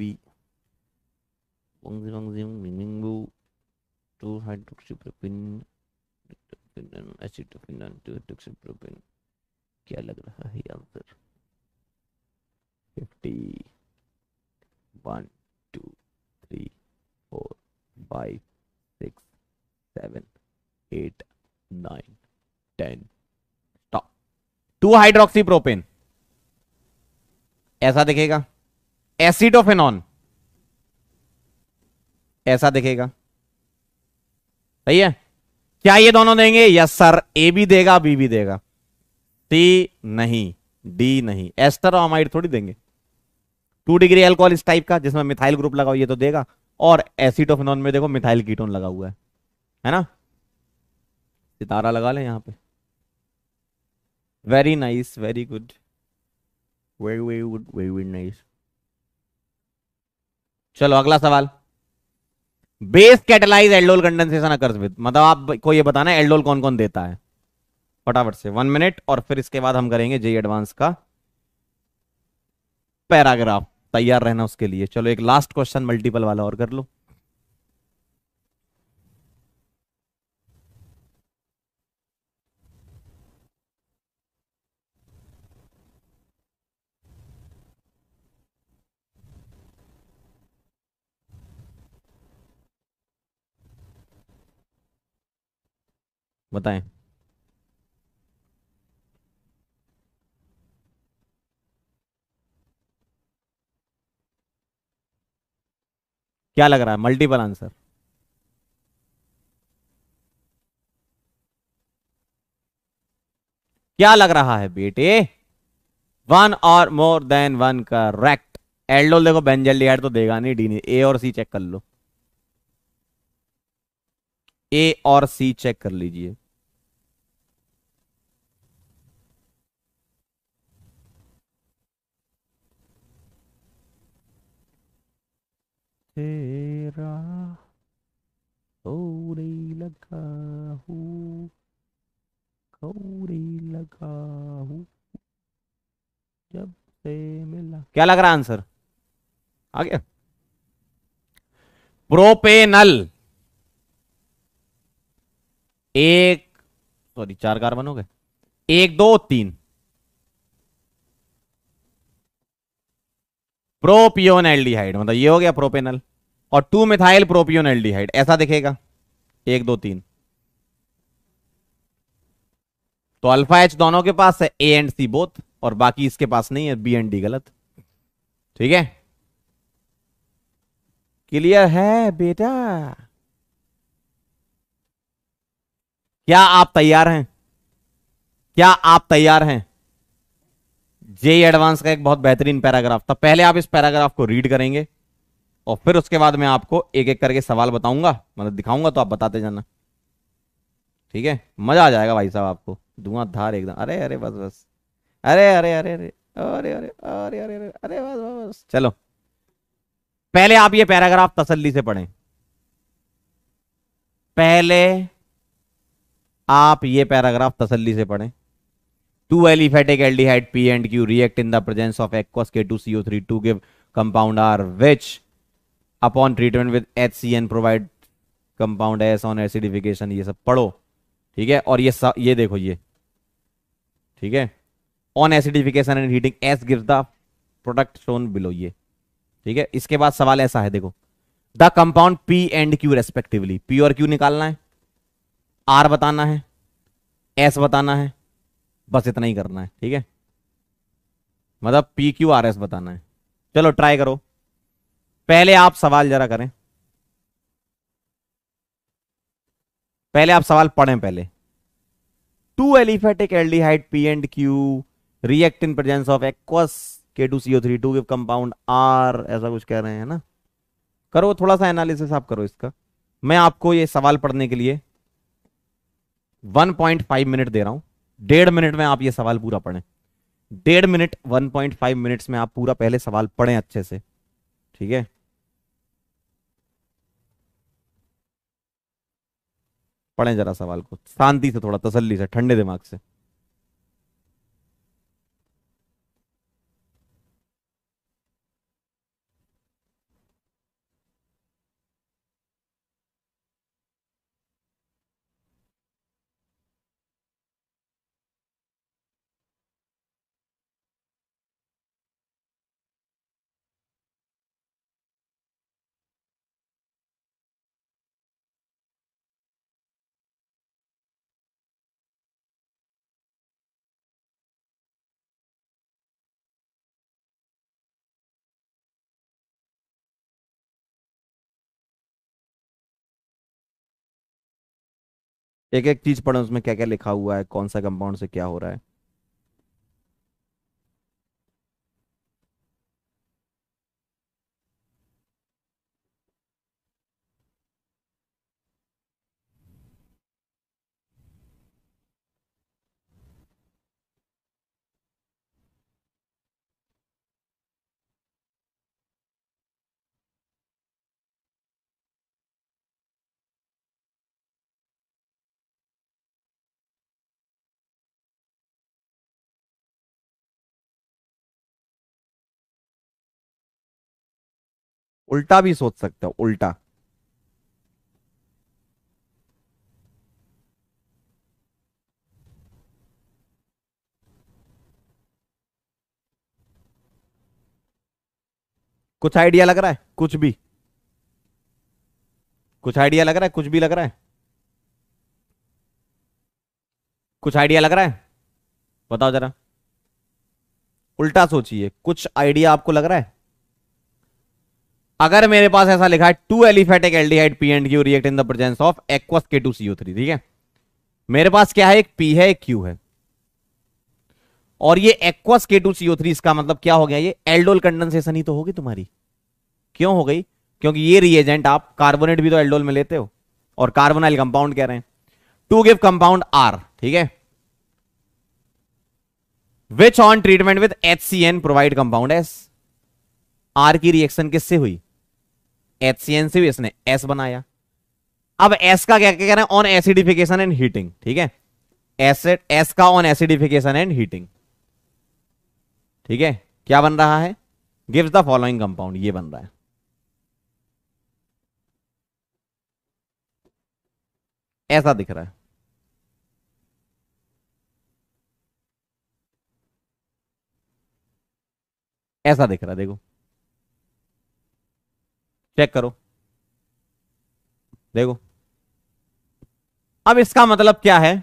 कभी क्या लग रहा है answer fifty one two three four five six seven eight nine ten stop two hydroxy propane ऐसा दिखेगा एसिडोफेनॉन ऐसा दिखेगा सही है क्या ये दोनों देंगे यस सर ए भी देगा बी भी देगा सी नहीं डी नहीं एस्टर ऑमाइड थोड़ी देंगे टू डिग्री एल्कोहल इस टाइप का जिसमें मिथाइल ग्रुप लगा हुआ ये तो देगा और एसिडोफेनॉन में देखो मिथाइल कीटोन लगा हुआ है है ना सितारा लगा ले यहां पे very nice very good very very good very very nice चलो अगला सवाल base catalyse aldol condensation occurs with मतलब आपको ये बताना एल्डोल कौन कौन देता है फटाफट से वन मिनट और फिर इसके बाद हम करेंगे जे एडवांस का पैराग्राफ तैयार रहना उसके लिए चलो एक लास्ट क्वेश्चन मल्टीपल वाला और कर लो बताएं क्या लग रहा है मल्टीपल आंसर क्या लग रहा है बेटे वन और more than one correct aldol देखो बेंजल एड तो देगा नहीं डी नहीं ए और सी चेक कर लो ए और सी चेक कर लीजिए तेरा कौरे लगा कौरे लगा जब से मिला क्या लग रहा आंसर आ गया प्रोपेनल एक सॉरी चार कार्बन हो गए एक दो तीन प्रोपियोन एल्डिहाइड मतलब ये हो गया प्रोपेनल और टू मिथाइल प्रोपियोन एल्डिहाइड ऐसा दिखेगा एक दो तीन तो अल्फा एच दोनों के पास है ए एंड सी बोथ और बाकी इसके पास नहीं है बी एंड डी गलत ठीक है क्लियर है बेटा क्या आप तैयार हैं क्या आप तैयार हैं जे एडवांस का एक बहुत बेहतरीन पैराग्राफ था पहले आप इस पैराग्राफ को रीड करेंगे और फिर उसके बाद मैं आपको एक एक करके सवाल बताऊंगा मतलब दिखाऊंगा तो आप बताते जाना ठीक है मजा आ जाएगा भाई साहब आपको धार एकदम अरे अरे बस बस अरे अरे अरे अरे अरे अरे अरे अरे अरे अरे बस बस चलो पहले आप ये पैराग्राफ तसल्ली से पढ़ें पहले आप ये पैराग्राफ तसल्ली से पढ़ें two aliphatic aldehyde P and Q react in the presence of aqueous K two CO three to give compound R which upon treatment with H C N provide compound S on acidification ये सब पढ़ो ठीक है और ये ये देखो ये ठीक है on acidification and heating S give the product shown below ये ठीक है इसके बाद सवाल ऐसा है देखो the compound P and Q respectively P और क्यू निकालना है आर बताना है एस बताना है बस इतना ही करना है ठीक है मतलब पी क्यू आर एस बताना है चलो ट्राई करो पहले आप सवाल जरा करें पहले आप सवाल पढ़ें पहले two aliphatic aldehyde P and Q react in presence of aqueous K two CO three to compound R ऐसा कुछ कह रहे हैं ना करो थोड़ा सा एनालिसिस आप करो इसका मैं आपको ये सवाल पढ़ने के लिए 1.5 मिनट दे रहा हूं डेढ़ मिनट में आप ये सवाल पूरा पढ़ें डेढ़ मिनट 1.5 मिनट्स में आप पूरा पहले सवाल पढ़ें अच्छे से ठीक है पढ़ें जरा सवाल को शांति से थोड़ा तसल्ली से ठंडे दिमाग से एक एक चीज पढ़ो उसमें क्या क्या लिखा हुआ है कौन सा कंपाउंड से क्या हो रहा है उल्टा भी सोच सकते हो उल्टा कुछ आइडिया लग रहा है कुछ भी कुछ आइडिया लग रहा है कुछ भी लग रहा है कुछ आइडिया लग रहा है बताओ जरा उल्टा सोचिए कुछ आइडिया आपको लग रहा है अगर मेरे पास ऐसा लिखा है two aliphatic aldehyde P and Q react in the presence of aqueous K two CO three ठीक है मेरे पास क्या है एक पी है एक क्यू है और ये aqueous K two CO three इसका मतलब क्या हो गया ये एल्डोल कंडेंसेशन ही तो होगी तुम्हारी क्यों हो गई क्योंकि ये रिएजेंट आप कार्बोनेट भी तो एल्डोल में लेते हो और कार्बोनाइल कंपाउंड कह रहे हैं टू गिव कंपाउंड आर ठीक है which on treatment with H C N provide compound S R की रिएक्शन किससे हुई एच सी एन से भी इसने एस बनाया अब एस का क्या कह रहे हैं ऑन एसिडिफिकेशन एंड हीटिंग ठीक है एसिड एस का ऑन एसिडिफिकेशन एंड हीटिंग ठीक है क्या बन रहा है गिव्स द फॉलोइंग कंपाउंड ये बन रहा है ऐसा दिख रहा है ऐसा दिख रहा है देखो चेक करो देखो अब इसका मतलब क्या है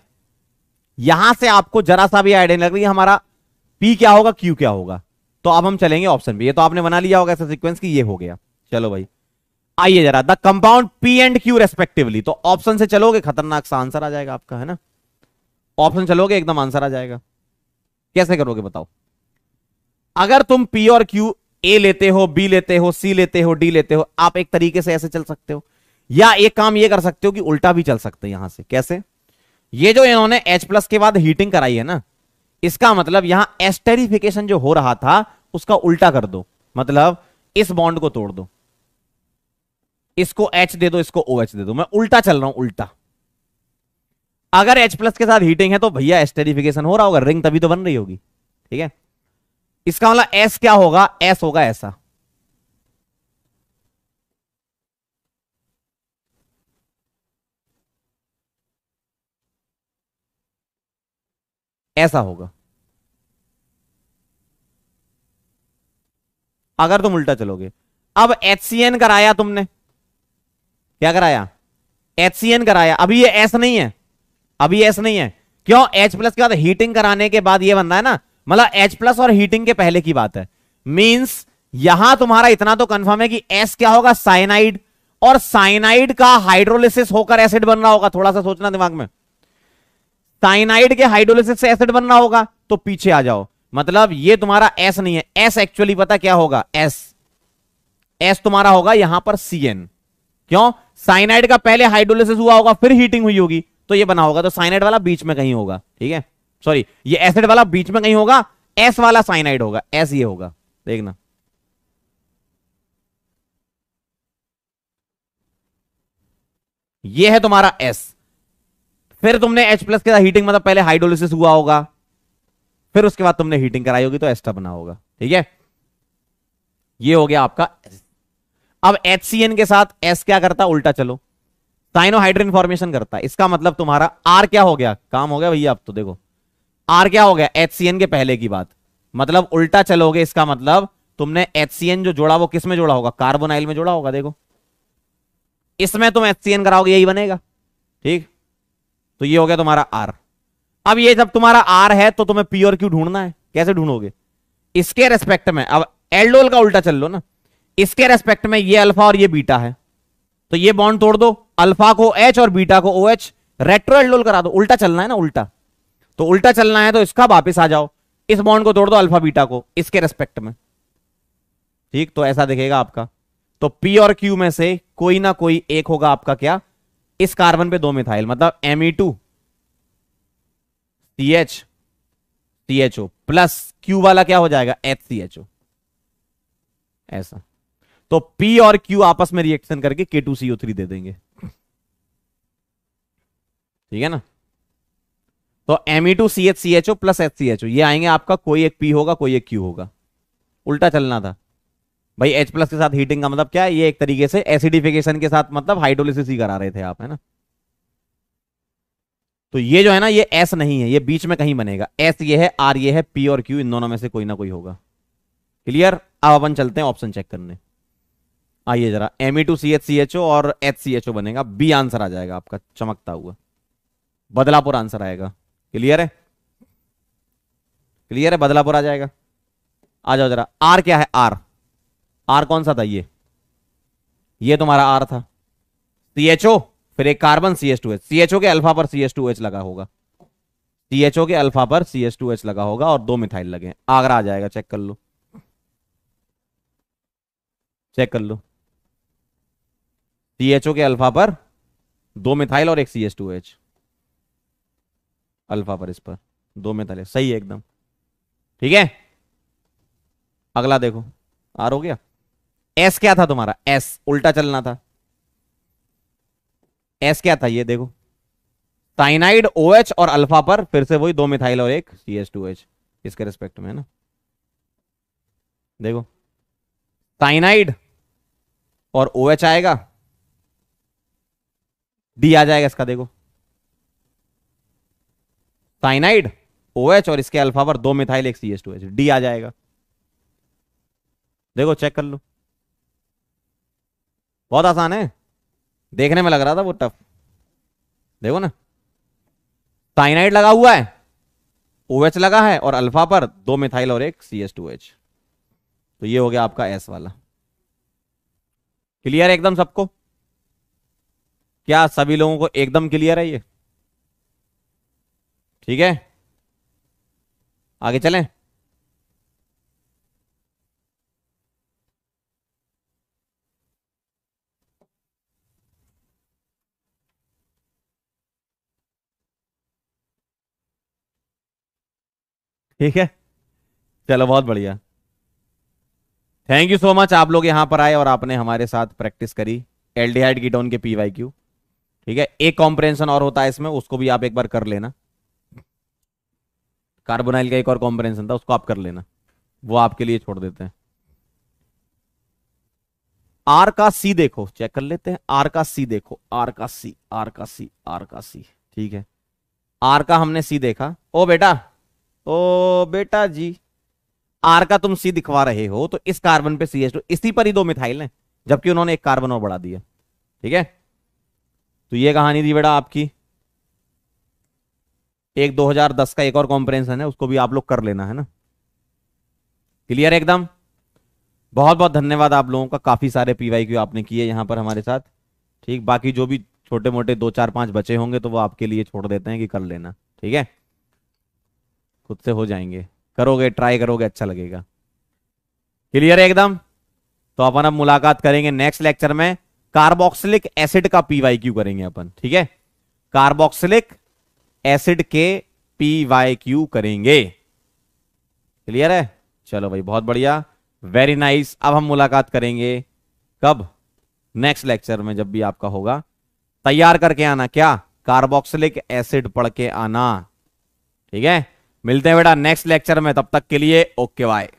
यहां से आपको जरा सा भी आइडिया लग रही है हमारा पी क्या होगा क्यू क्या होगा तो अब हम चलेंगे ऑप्शन बी ये तो आपने बना लिया होगा ऐसा सीक्वेंस की ये हो गया चलो भाई आइए जरा the compound P and Q respectively तो ऑप्शन से चलोगे खतरनाक सा आंसर आ जाएगा आपका है ना ऑप्शन चलोगे एकदम आंसर आ जाएगा कैसे करोगे बताओ अगर तुम पी और क्यू ए लेते हो बी लेते हो सी लेते हो डी लेते हो आप एक तरीके से ऐसे चल सकते हो या एक काम ये कर सकते हो कि उल्टा भी चल सकते हैं यहां से कैसे ये जो इन्होंने एच प्लस के बाद हीटिंग कराई है ना इसका मतलब यहां एस्टेरिफिकेशन जो हो रहा था उसका उल्टा कर दो मतलब इस बॉन्ड को तोड़ दो इसको एच दे दो इसको ओ OH दे दो मैं उल्टा चल रहा हूं उल्टा अगर एच प्लस के साथ हीटिंग है तो भैया एस्टेरिफिकेशन हो रहा होगा रिंग तभी तो बन रही होगी ठीक है इसका मतलब एस क्या होगा एस होगा ऐसा ऐसा होगा अगर तुम उल्टा चलोगे अब एच सी एन कराया तुमने क्या कराया एच सी एन कराया अभी ये एस नहीं है अभी एस नहीं है क्यों एच प्लस के बाद हीटिंग कराने के बाद ये बन रहा है ना मतलब एच प्लस और हीटिंग के पहले की बात है मीन्स यहां तुम्हारा इतना तो कंफर्म है कि एस क्या होगा साइनाइड और साइनाइड का हाइड्रोलिसिस होकर एसिड बन रहा होगा थोड़ा सा सोचना दिमाग में साइनाइड के हाइड्रोलिसिस से एसिड बन रहा होगा तो पीछे आ जाओ मतलब ये तुम्हारा एस नहीं है एस एक्चुअली पता क्या होगा एस एस तुम्हारा होगा यहां पर सी एन क्यों साइनाइड का पहले हाइड्रोलिसिस हुआ होगा फिर हीटिंग हुई होगी तो ये बना होगा तो साइनाइड वाला बीच में कहीं होगा ठीक है सॉरी ये एसिड वाला बीच में कहीं होगा एस वाला साइनाइड होगा एस ये होगा देखना ये है तुम्हारा एस फिर तुमने एच प्लस के साथ हीटिंग मतलब पहले हाइड्रोलिसिस हुआ होगा फिर उसके बाद तुमने हीटिंग कराई होगी तो एस्टा बना होगा ठीक है ये हो गया आपका एस अब एच के साथ एस क्या करता उल्टा चलो साइनोहाइड्रिन फॉर्मेशन करता इसका मतलब तुम्हारा आर क्या हो गया काम हो गया भैया आप तो देखो आर क्या हो गया एच के पहले की बात मतलब उल्टा चलोगे इसका मतलब तुमने एच जो जोड़ा वो किस में जोड़ा होगा कार्बोनाइल में जोड़ा होगा देखो इसमें तुम एच कराओगे यही बनेगा ठीक तो ये हो गया तुम्हारा आर अब ये जब तुम्हारा आर है तो तुम्हें पी और क्यू ढूंढना है कैसे ढूंढोगे इसके रेस्पेक्ट में अब एल्डोल का उल्टा चल लो ना इसके रेस्पेक्ट में ये अल्फा और ये बीटा है तो ये बॉन्ड तोड़ दो अल्फा को एच और बीटा को ओ एच रेट्रो एल्डोल करा दो उल्टा चलना है ना उल्टा तो उल्टा चलना है तो इसका वापस आ जाओ इस बॉन्ड को तोड़ दो अल्फा बीटा को इसके रेस्पेक्ट में ठीक तो ऐसा दिखेगा आपका तो पी और क्यू में से कोई ना कोई एक होगा आपका क्या इस कार्बन पे दो मिथाइल मतलब M E two C H C H O plus Q वाला क्या हो जाएगा एच सी एच ओ ऐसा तो पी और क्यू आपस में रिएक्शन करके के टू सी ओ थ्री दे देंगे ठीक है ना तो M E two C H C H O plus H C H O ये आएंगे आपका कोई एक पी होगा कोई एक क्यू होगा उल्टा चलना था भाई एच प्लस के साथ हीटिंग का मतलब क्या है ये एक तरीके से एसिडिफिकेशन के साथ मतलब हाइड्रोलिसिस ही करा रहे थे आप है ना तो ये जो है ना ये एस नहीं है ये बीच में कहीं बनेगा एस ये है आर ये है पी और क्यू इन दोनों में से कोई ना कोई होगा क्लियर अब अपन चलते हैं ऑप्शन चेक करने आइए जरा M E two C H C H O और एच सी एच ओ बनेगा बी आंसर आ जाएगा आपका चमकता हुआ बदलापुर आंसर आएगा क्लियर है क्लियर है बदलापुर आ जाएगा आ जाओ जरा आर क्या है आर आर कौन सा था ये ये तुम्हारा आर था सी एच ओ फिर एक carbon C H two H C H O के अल्फा पर सी एच टू एच लगा होगा सी एच ओ के अल्फा पर सी एच टू एच लगा होगा और दो मिथाइल लगे हैं आगरा आ जाएगा चेक कर लो चेक कर लो सी एच ओ के अल्फा पर दो मिथाइल और एक C H two H alpha पर इस पर दो में तले सही है एकदम ठीक है अगला देखो आर हो गया एस क्या था तुम्हारा एस उल्टा चलना था एस क्या था ये देखो साइनाइड ओ OH और अल्फा पर फिर से वही दो मिथाइल और एक सी एच टू एच इसके रिस्पेक्ट में है ना देखो साइनाइड और ओ OH आएगा डी आ जाएगा इसका देखो साइनाइड OH और इसके अल्फा पर दो मिथाइल एक C S two H D आ जाएगा देखो चेक कर लो बहुत आसान है देखने में लग रहा था वो टफ देखो ना साइनाइड लगा हुआ है एच लगा है और अल्फा पर दो मिथाइल और एक सी एस टू एच तो ये हो गया आपका एस वाला क्लियर है एकदम सबको क्या सभी लोगों को एकदम क्लियर है ये ठीक है आगे चलें ठीक है चलो बहुत बढ़िया थैंक यू सो मच आप लोग यहां पर आए और आपने हमारे साथ प्रैक्टिस करी हाइड गिटोन के पीवाई क्यू ठीक है एक कॉम्प्रेंशन और होता है इसमें उसको भी आप एक बार कर लेना कार्बोनाइल का एक और कॉम्बिनेशन था उसको आप कर लेना वो आपके लिए छोड़ देते हैं आर का सी देखो चेक कर लेते हैं आर का सी देखो आर का सी आर का सी आर का सी ठीक है आर का हमने सी देखा ओ बेटा ओ बेटा जी आर का तुम सी दिखवा रहे हो तो इस कार्बन पे सी एच टू इसी पर ही दो मिथाइल हैं जबकि उन्होंने एक कार्बन और बढ़ा दिया ठीक है तो ये कहानी थी बेटा आपकी एक 2010 का एक और कॉम्प्रेंसन है उसको भी आप लोग कर लेना है ना क्लियर एकदम बहुत बहुत धन्यवाद आप लोगों का काफी सारे पीवाई क्यू आपने किए यहाँ पर हमारे साथ ठीक बाकी जो भी छोटे मोटे दो चार पांच बचे होंगे तो वो आपके लिए छोड़ देते हैं कि कर लेना ठीक है खुद से हो जाएंगे करोगे ट्राई करोगे अच्छा लगेगा क्लियर है एकदम तो अपन अब मुलाकात करेंगे नेक्स्ट लेक्चर में कार्बोक्सिलिक एसिड का पीवाईक्यू करेंगे अपन ठीक है कार्बोक्सिलिक एसिड के पी वाई क्यू करेंगे क्लियर है चलो भाई बहुत बढ़िया वेरी नाइस अब हम मुलाकात करेंगे कब नेक्स्ट लेक्चर में जब भी आपका होगा तैयार करके आना क्या कार्बोक्सिलिक एसिड पढ़ के आना ठीक है मिलते हैं बेटा नेक्स्ट लेक्चर में तब तक के लिए ओके बाय